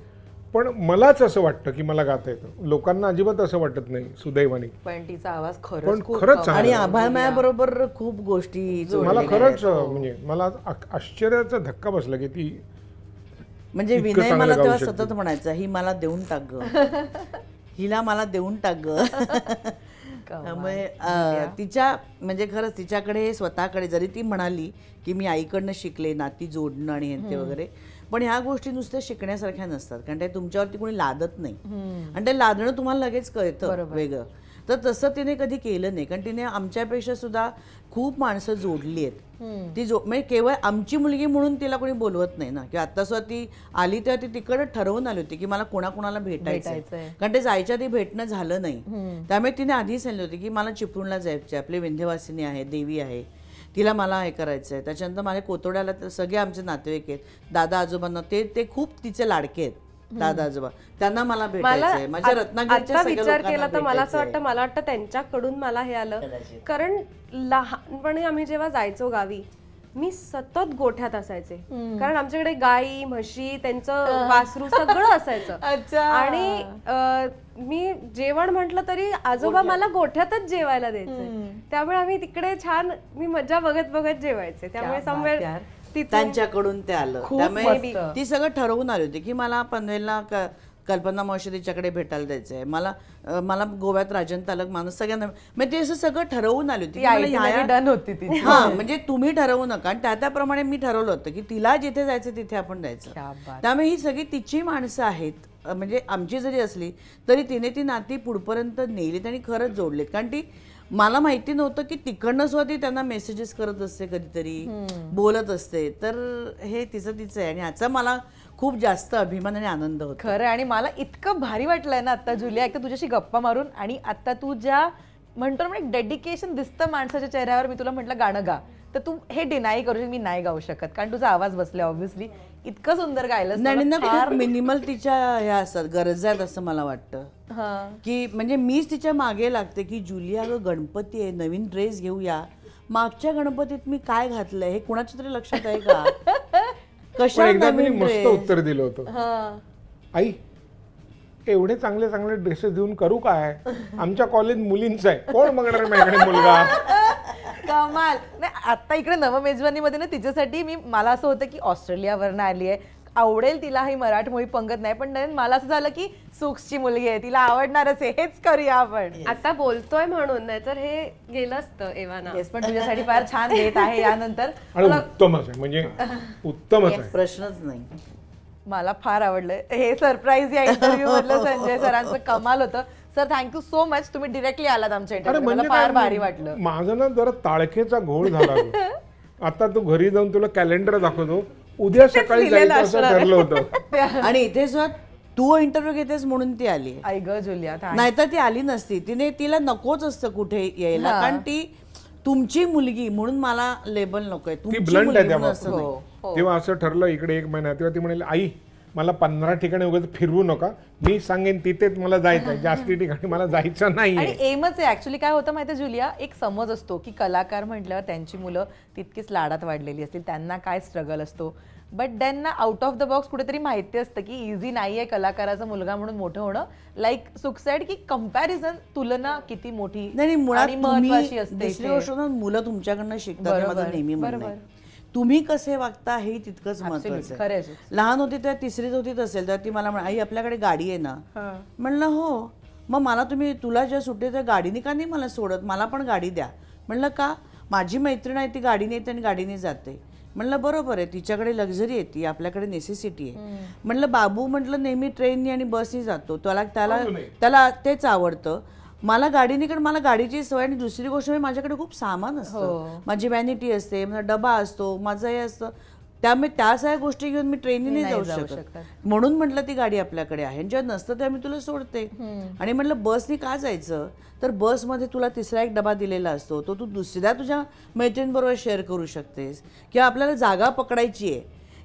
पण मलाच असं वाटतं की मला गाता येतं लोकांना अजिबात असं वाटत नाही सुदैवाने पण तिचा आवाज पण खरंच आणि आभामाया बरोबर खूप गोष्टी मला खरंच हो. म्हणजे मला आश्चर्याचा धक्का बसला की ती म्हणजे विनय मला तेव्हा सतत म्हणायचं ही मला देऊन टाक ग हिला मला देऊन टाक ग त्यामुळे तिच्या म्हणजे खरंच तिच्याकडे स्वतःकडे जरी ती म्हणाली की मी आईकडनं शिकले नाती जोडणं आणि ते वगैरे पण ह्या गोष्टी नुसत्या शिकण्यासारख्या नसतात कारण ते तुमच्यावरती कोणी लादत नाही आणि ते लादणं तुम्हाला लगेच कळतं वेगळं तर तसं तिने कधी केलं नाही कारण तिने आमच्यापेक्षा सुद्धा खूप माणसं जोडली आहेत ती जो म्हणजे केवळ आमची मुलगी म्हणून तिला कोणी बोलवत नाही ना किंवा आता सुद्धा ती आली तेव्हा ती तिकडे ठरवून आली होती की मला कोणाकोणाला भेटायचं कारण ते जायच्या आधी भेटणं झालं नाही त्यामुळे तिने आधी सांगितलं होती की मला चिपळूणला जायचे आपले विंध्यवासिनी आहे देवी आहे तिला मला हे करायचं आहे त्याच्यानंतर माझ्या कोतोड्याला सगळे आमचे नातेवाईक आहेत दादा आजोबांना ते ते खूप तिचे लाडके आहेत दादा आजोबा त्यांना मला भेटायचंय माझ्या रत्नागिरीच्या विचार केला तर मला असं वाटतं मला वाटतं त्यांच्याकडून मला हे आलं कारण लहानपणी आम्ही जेव्हा जायचो गावी मी सतत गोठ्यात असायचे कारण आमच्याकडे गाई म्हशी त्यांचं वासरू सगळं असायचं आणि मी जेवण म्हटलं तरी आजोबा मला गोठ्यातच जेवायला द्यायचे त्यामुळे आम्ही तिकडे छान मी मज्जा बघत बघत जेवायचे त्यामुळे समवेळ त्यांच्याकडून ते आलं त्यामुळे ती सगळं ठरवून आली होती की मला पनवेलला कल्पना मावशी तिच्याकडे भेटायला द्यायचं आहे मला मला गोव्यात राजन तालक माणूस सगळ्यांना म्हणजे ते असं सगळं ठरवून आली होती डन होती ती हां म्हणजे तुम्ही ठरवू नका आणि त्या त्याप्रमाणे मी ठरवलं होतं की तिला जिथे जायचं तिथे आपण जायचं त्यामुळे ही सगळी तिची माणसं आहेत म्हणजे आमची जरी असली तरी तिने ती नाती पुढपर्यंत नेली आणि खरंच जोडलीत कारण ती मला माहिती नव्हतं की तिकडनं सुद्धा ती त्यांना मेसेजेस करत असते कधीतरी बोलत असते तर हे तिचं तिचं आहे आणि ह्याचा मला खूप जास्त अभिमान आणि आनंद होतो खरं आणि मला इतकं भारी वाटलंय ना आता जुलिया एकदा तुझ्याशी गप्पा मारून आणि आता तू ज्या म्हणतो म्हणजे डेडिकेशन दिसतं माणसाच्या चेहऱ्यावर मी तुला म्हटलं गाणं गा तर तू हे डिनाय करू मी नाही गाऊ शकत कारण तुझा आवाज बसला ऑब्व्हियसली इतकं सुंदर गायलं नाही फार मिनिमल तिच्या ह्या असतात आहेत असं मला वाटतं की म्हणजे मीच तिच्या मागे लागते की जुलिया ग गणपती आहे नवीन ड्रेस घेऊया मागच्या गणपतीत मी काय घातलंय हे कुणाच्या तरी लक्षात आहे का मस्त उत्तर दिलं होतं आई एवढे चांगले चांगले ड्रेसेस देऊन करू काय आमच्या कॉलेज मुलींचं आहे कोण बघणार माझ्याकडे मुलगा कमाल नाही आता इकडे नवमेजवानीमध्ये ना तिच्यासाठी मी मला असं होतं की ऑस्ट्रेलियावरनं आली आहे आवडेल तिला ही मराठमोळी पंगत नाही पण मला असं झालं की सुक्सची मुलगी आहे तिला आवडणारच हेच करूया आपण आता बोलतोय म्हणून नाही तर हे गेलं असतं एव्हाना पण तुझ्यासाठी फार छान येत आहे यानंतर उत्तमच म्हणजे उत्तमच प्रश्नच नाही मला फार आवडलं हे सरप्राईज या इंटरव्ह्यू मधलं संजय सरांचं कमाल होतं सर थँक्यू सो मच तुम्ही डिरेक्टली आलात आमच्या इंटरव्ह्यू म्हणजे मला फार भारी वाटलं माझं ना जरा ताळखेचा घोळ झाला आता तू घरी जाऊन तुला कॅलेंडर दाखवतो उद्या सकाळी ठरलं होतं आणि इथे सुद्धा तू इंटरव्ह्यू घेतेस म्हणून ती आली आई ग जुलिया नाहीतर ती आली नसती तिने तिला नकोच असतं कुठे यायला कारण ती तुमची मुलगी म्हणून मला लेबल नकोय तुमची ब्लंड आहे हो, हो. तेव्हा असं ठरलं इकडे एक महिना तेव्हा ती म्हणाली आई मला पंधरा ठिकाणी उगाच फिरवू नका मी सांगेन तिथेच मला जायचं आहे जास्ती ठिकाणी मला जायचं नाही एमच आहे ऍक्च्युली काय होतं माहिती जुलिया एक समज असतो की कलाकार म्हटल्यावर त्यांची मुलं तितकीच लाडात वाढलेली असतील त्यांना काय स्ट्रगल असतो बट त्यांना आउट ऑफ द बॉक्स कुठेतरी माहिती असतं की इझी नाही आहे कलाकाराचा मुलगा म्हणून मोठं होणं लाईक सुकसाईड की कम्पॅरिझन तुलना किती मोठी महत्वाची असते मुलं तुमच्याकडनं शिकतात तुम्ही कसे वागता हे तितकंच महत्वाचं आहे लहान होती तेव्हा तिसरीच होती असेल तर ती मला आई आपल्याकडे गाडी आहे ना म्हणलं हो मग मला तुम्ही तुला ज्या सुटे त्या गाडीने का नाही मला सोडत मला पण गाडी द्या म्हणलं का माझी मैत्रीण आहे ती गाडीने येते आणि गाडीने जाते म्हणलं बरोबर आहे तिच्याकडे लक्झरी आहे ती आपल्याकडे नेसेसिटी आहे म्हणलं बाबू म्हटलं नेहमी ट्रेननी आणि बसनी जातो त्याला त्याला त्याला तेच आवडतं मला गाडीने कारण मला गाडीची सवय आणि दुसरी गोष्ट म्हणजे माझ्याकडे खूप सामान असतं हो. माझी व्हॅनिटी असते माझा डबा असतो माझं हे असतं त्यामुळे त्या सगळ्या गोष्टी घेऊन मी ट्रेनने जाऊ शकत म्हणून म्हटलं ती गाडी आपल्याकडे आहे जेव्हा नसतं तेव्हा मी तुला सोडते आणि म्हटलं बसने का जायचं तर बसमध्ये तुला तिसरा एक डबा दिलेला असतो तो तू दुसऱ्या तुझ्या मैत्रिणींबरोबर शेअर करू शकतेस किंवा आपल्याला जागा पकडायची आहे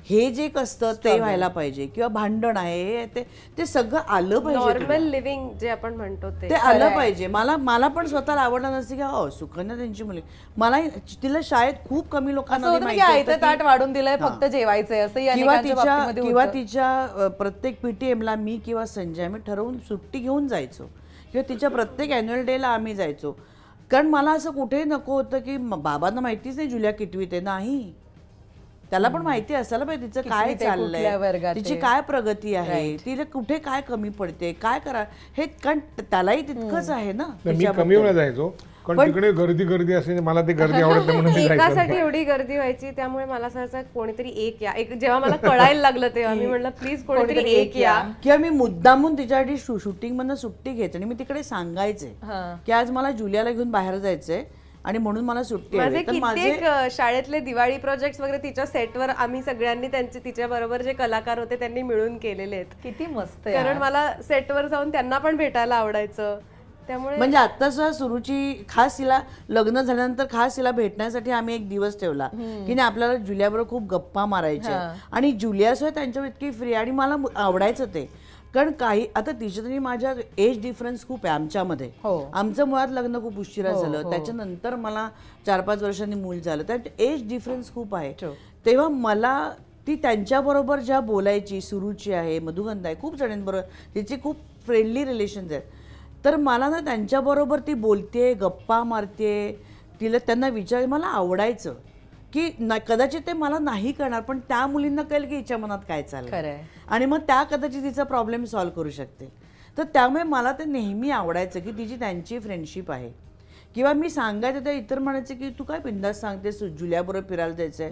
हे जे कसतं ते व्हायला पाहिजे किंवा भांडण आहे ते ते सगळं आलं पाहिजे नॉर्मल लिव्हिंग जे आपण म्हणतो ते आलं पाहिजे मला मला पण स्वतःला आवडलं असते की हो सुकन्या त्यांची मुली मला तिला शाळेत खूप कमी लोकांना वाढून दिलंय फक्त जेवायचंय असं किंवा तिच्या किंवा तिच्या प्रत्येक पीटीएमला मी किंवा संजय मी ठरवून सुट्टी घेऊन जायचो किंवा तिच्या प्रत्येक अॅन्युअल ला आम्ही जायचो कारण मला असं कुठेही नको होतं की बाबांना माहितीच नाही जुल्या कितवीत आहे नाही त्याला पण माहिती असायला पाहिजे तिचं काय चाललंय तिची काय प्रगती आहे तिला कुठे काय कमी पडते काय करा हे कारण त्यालाही तितकंच आहे ना मी कमी जायचो पण तिकडे गर्दी गर्दी असेल मला ते गर्दी आवडत म्हणून एकासाठी एवढी गर्दी व्हायची त्यामुळे मला असं कोणीतरी एक या एक जेव्हा मला कळायला लागलं तेव्हा मी म्हणलं प्लीज कोणीतरी एक या किंवा मी मुद्दामून तिच्यासाठी शूटिंग मधनं सुट्टी घ्यायची आणि मी तिकडे सांगायचे की आज मला जुलियाला घेऊन बाहेर जायचंय आणि म्हणून मला सुट्टी माझे शाळेतले दिवाळी प्रोजेक्ट वगैरे तिच्या सेटवर आम्ही सगळ्यांनी त्यांचे तिच्या बरोबर जे कलाकार होते त्यांनी मिळून केलेले आहेत किती मस्त कारण मला सेटवर जाऊन त्यांना पण भेटायला आवडायचं त्यामुळे म्हणजे सुद्धा सुरुची खास तिला लग्न झाल्यानंतर खास तिला भेटण्यासाठी आम्ही एक दिवस ठेवला की नाही आपल्याला जुलियाबरोबर खूप गप्पा मारायच्या आणि सुद्धा त्यांच्या इतकी फ्री आणि मला आवडायचं ते कारण काही आता तिच्या तरी माझ्या एज डिफरन्स खूप आहे आमच्यामध्ये हो. आमचं मुळात लग्न खूप उशिरा हो, झालं हो. त्याच्यानंतर मला चार पाच वर्षांनी मूल झालं त्यात एज डिफरन्स खूप आहे तेव्हा मला ती त्यांच्याबरोबर ज्या बोलायची सुरूची आहे मधुगंध आहे खूप जणांबरोबर तिची खूप फ्रेंडली रिलेशन्स आहेत तर मला ना त्यांच्याबरोबर ती बोलते गप्पा मारते तिला त्यांना विचार मला आवडायचं की कदाचित ते मला नाही करणार पण त्या मुलींना कळेल की हिच्या मनात काय चाललं आणि मग त्या कदाचित तिचा प्रॉब्लेम सॉल्व्ह करू शकते तर त्यामुळे मला ते नेहमी आवडायचं की तिची त्यांची फ्रेंडशिप आहे किंवा मी सांगायचं त्या इतर म्हणायचं की तू काय बिंदास सांगतेस जुल्याबरोबर फिरायला जायचंय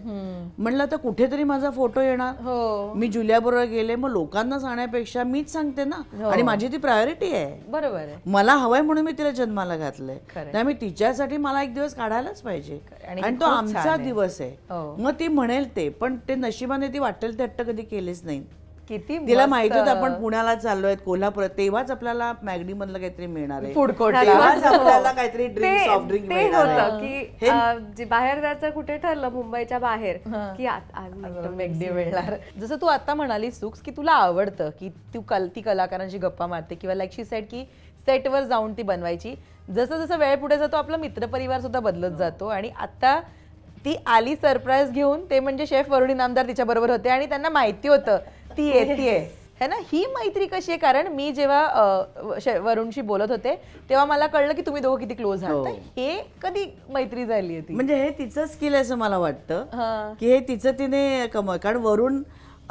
म्हणलं तर कुठेतरी माझा फोटो येणार हो मी जुल्याबरोबर गेले मग लोकांना सांगण्यापेक्षा मीच सांगते ना हो. आणि माझी ती प्रायोरिटी आहे बरोबर आहे मला हवंय म्हणून मी तिला जन्माला घातलंय मी तिच्यासाठी मला एक दिवस काढायलाच पाहिजे आणि तो आमचा दिवस आहे हो. मग ती म्हणेल ते पण ते नशिबाने ती वाटेल ते हट्ट कधी केलेच नाही किती तिला माहिती होतं आपण पुण्याला चाललोय कोल्हापूर तेव्हाच आपल्याला मॅगडी मधलं काहीतरी मिळणार आहे फूड कोर्ट आपल्याला काहीतरी ड्रिंक मिळणार की बाहेर जायचं कुठे ठरलं मुंबईच्या बाहेर की मॅगडी मिळणार जसं तू आता म्हणाली सुक्स की तुला आवडतं की तू कल ती कलाकारांशी गप्पा मारते किंवा लाईक शी सेट की सेटवर जाऊन ती बनवायची जसं जसं वेळ पुढे जातो आपला मित्रपरिवार सुद्धा बदलत हो. जातो आणि आता ती आली सरप्राईज घेऊन ते म्हणजे शेफ वरुणी नामदार तिच्याबरोबर होते आणि त्यांना माहिती होतं ती येते है ना ही मैत्री कशी आहे कारण मी जेव्हा वरुणशी बोलत होते तेव्हा मला कळलं की तुम्ही दोघं किती क्लोज आहात हो. हे कधी मैत्री झाली होती म्हणजे हे तिचं स्किल असं मला वाटतं की हे तिचं तिने कम कारण वरुण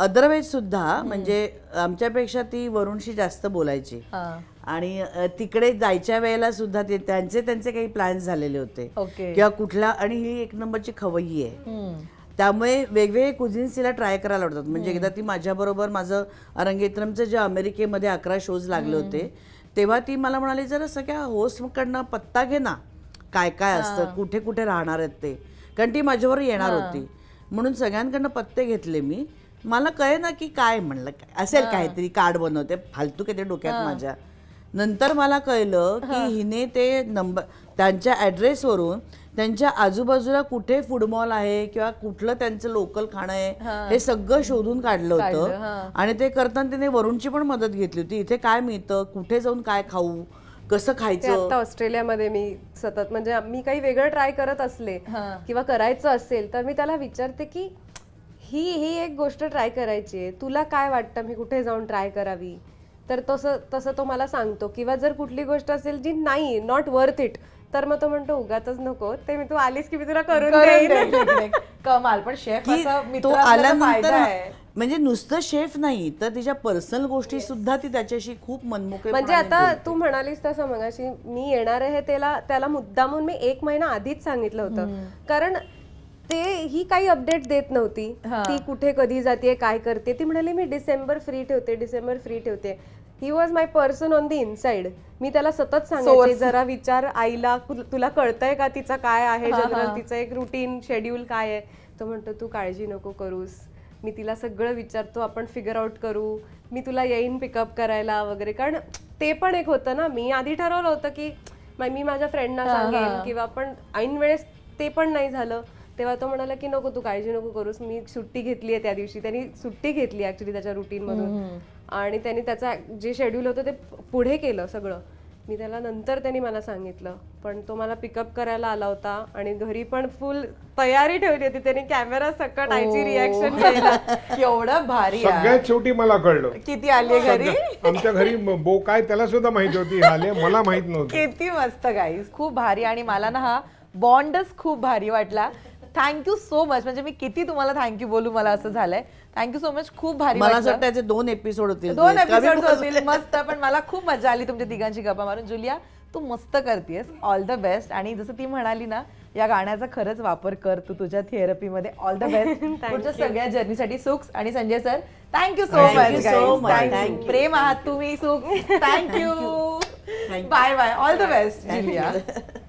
अदरवाईज सुद्धा म्हणजे आमच्यापेक्षा ती वरुणशी जास्त बोलायची आणि तिकडे जायच्या वेळेला सुद्धा ते त्यांचे त्यांचे काही प्लॅन्स झालेले होते किंवा कुठला आणि ही एक नंबरची खवयी आहे त्यामुळे वेगवेगळे कुझिन्स तिला ट्राय करायला आवडतात म्हणजे एकदा ती माझ्याबरोबर माझं अरंगेत्रमचं जे अमेरिकेमध्ये अकरा शोज लागले होते तेव्हा ती मला म्हणाली जरा सगळ्या होस्टकडनं पत्ता घे ना काय काय असतं कुठे कुठे राहणार आहेत ते कारण ती माझ्यावर येणार होती म्हणून सगळ्यांकडनं पत्ते घेतले मी मला कळे ना की काय म्हणलं असेल काहीतरी कार्ड बनवते फालतू किती डोक्यात माझ्या नंतर मला कळलं की हिने ते नंबर त्यांच्या ॲड्रेसवरून त्यांच्या आजूबाजूला कुठे फूड मॉल आहे किंवा कुठलं त्यांचं लोकल खाणं आहे हे सगळं शोधून काढलं होतं आणि ते करताना तिने वरुणची पण मदत घेतली होती इथे काय मिळतं कुठे जाऊन काय खाऊ कसं खायचं आता ऑस्ट्रेलियामध्ये मी सतत म्हणजे मी काही वेगळं ट्राय करत असले किंवा करायचं असेल तर मी त्याला विचारते की ही ही एक गोष्ट ट्राय करायची आहे तुला काय वाटतं मी कुठे जाऊन ट्राय करावी तर तसं तसं तो मला सांगतो किंवा जर कुठली गोष्ट असेल जी नाही नॉट वर्थ इट तर मग तो म्हणतो उगाच नको ते मी तू आलीस की मी तुला करून कमाल पण शेफ तो म्हणजे नुसतं शेफ नाही तर तिच्या पर्सनल गोष्टी सुद्धा ती त्याच्याशी खूप मनमोकळी म्हणजे आता तू म्हणालीस तसं अशी मी येणार आहे त्याला त्याला मुद्दामून मी एक महिना आधीच सांगितलं होतं कारण ते ही काही अपडेट देत नव्हती ती कुठे कधी जाते काय करते ती म्हणाली मी डिसेंबर फ्री ठेवते डिसेंबर फ्री ठेवते he was my person on the inside मी त्याला सतत सांगायचे जरा विचार आईला तुला कळतंय का तिचा काय आहे जनरल तिचं एक रुटीन शेड्यूल काय आहे तो म्हणतो तू काळजी नको करूस मी तिला सगळं विचारतो आपण फिगर आउट करू मी तुला येईन पिकअप करायला वगैरे कारण ते पण एक होतं ना मी आधी ठरवलं होतं की मी माझ्या फ्रेंडना सांगेन किंवा पण ऐन वेळेस ते पण नाही झालं तेव्हा तो म्हणाला की नको तू काळजी नको करूस मी सुट्टी घेतली आहे त्या दिवशी त्यांनी सुट्टी घेतली ऍक्च्युली त्याच्या रुटीन मधून आणि त्यांनी त्याचा जे शेड्यूल होतं ते पुढे केलं सगळं मी त्याला नंतर त्यांनी मला सांगितलं पण तो मला पिकअप करायला आला होता आणि घरी पण फुल तयारी ठेवली होती त्यांनी कॅमेरा सकट आईची रिॲक्शन एवढं भारी सगळ्यात शेवटी मला कळलं किती आली घरी आमच्या घरी बो काय त्याला सुद्धा माहिती होती आले मला माहित नव्हतं किती मस्त गाईस खूप भारी आणि मला ना हा बॉन्डच खूप भारी वाटला थँक्यू सो मच म्हणजे मी किती तुम्हाला थँक्यू बोलू मला असं झालंय थँक्यू सो मच खूप भारी मला असं त्याचे दोन एपिसोड होतील दोन एपिसोड होतील मस्त पण मला खूप मजा आली तुमच्या तिघांची गप्पा मारून जुलिया तू मस्त करतेस ऑल द बेस्ट आणि जसं ती म्हणाली ना या गाण्याचा खरंच वापर कर तू तुझ्या थेरपीमध्ये ऑल द बेस्ट तुमच्या सगळ्या जर्नीसाठी सुख आणि Sanjay sir thank you so much प्रेम आहात तुम्ही सुख thank you bye bye all the best Julia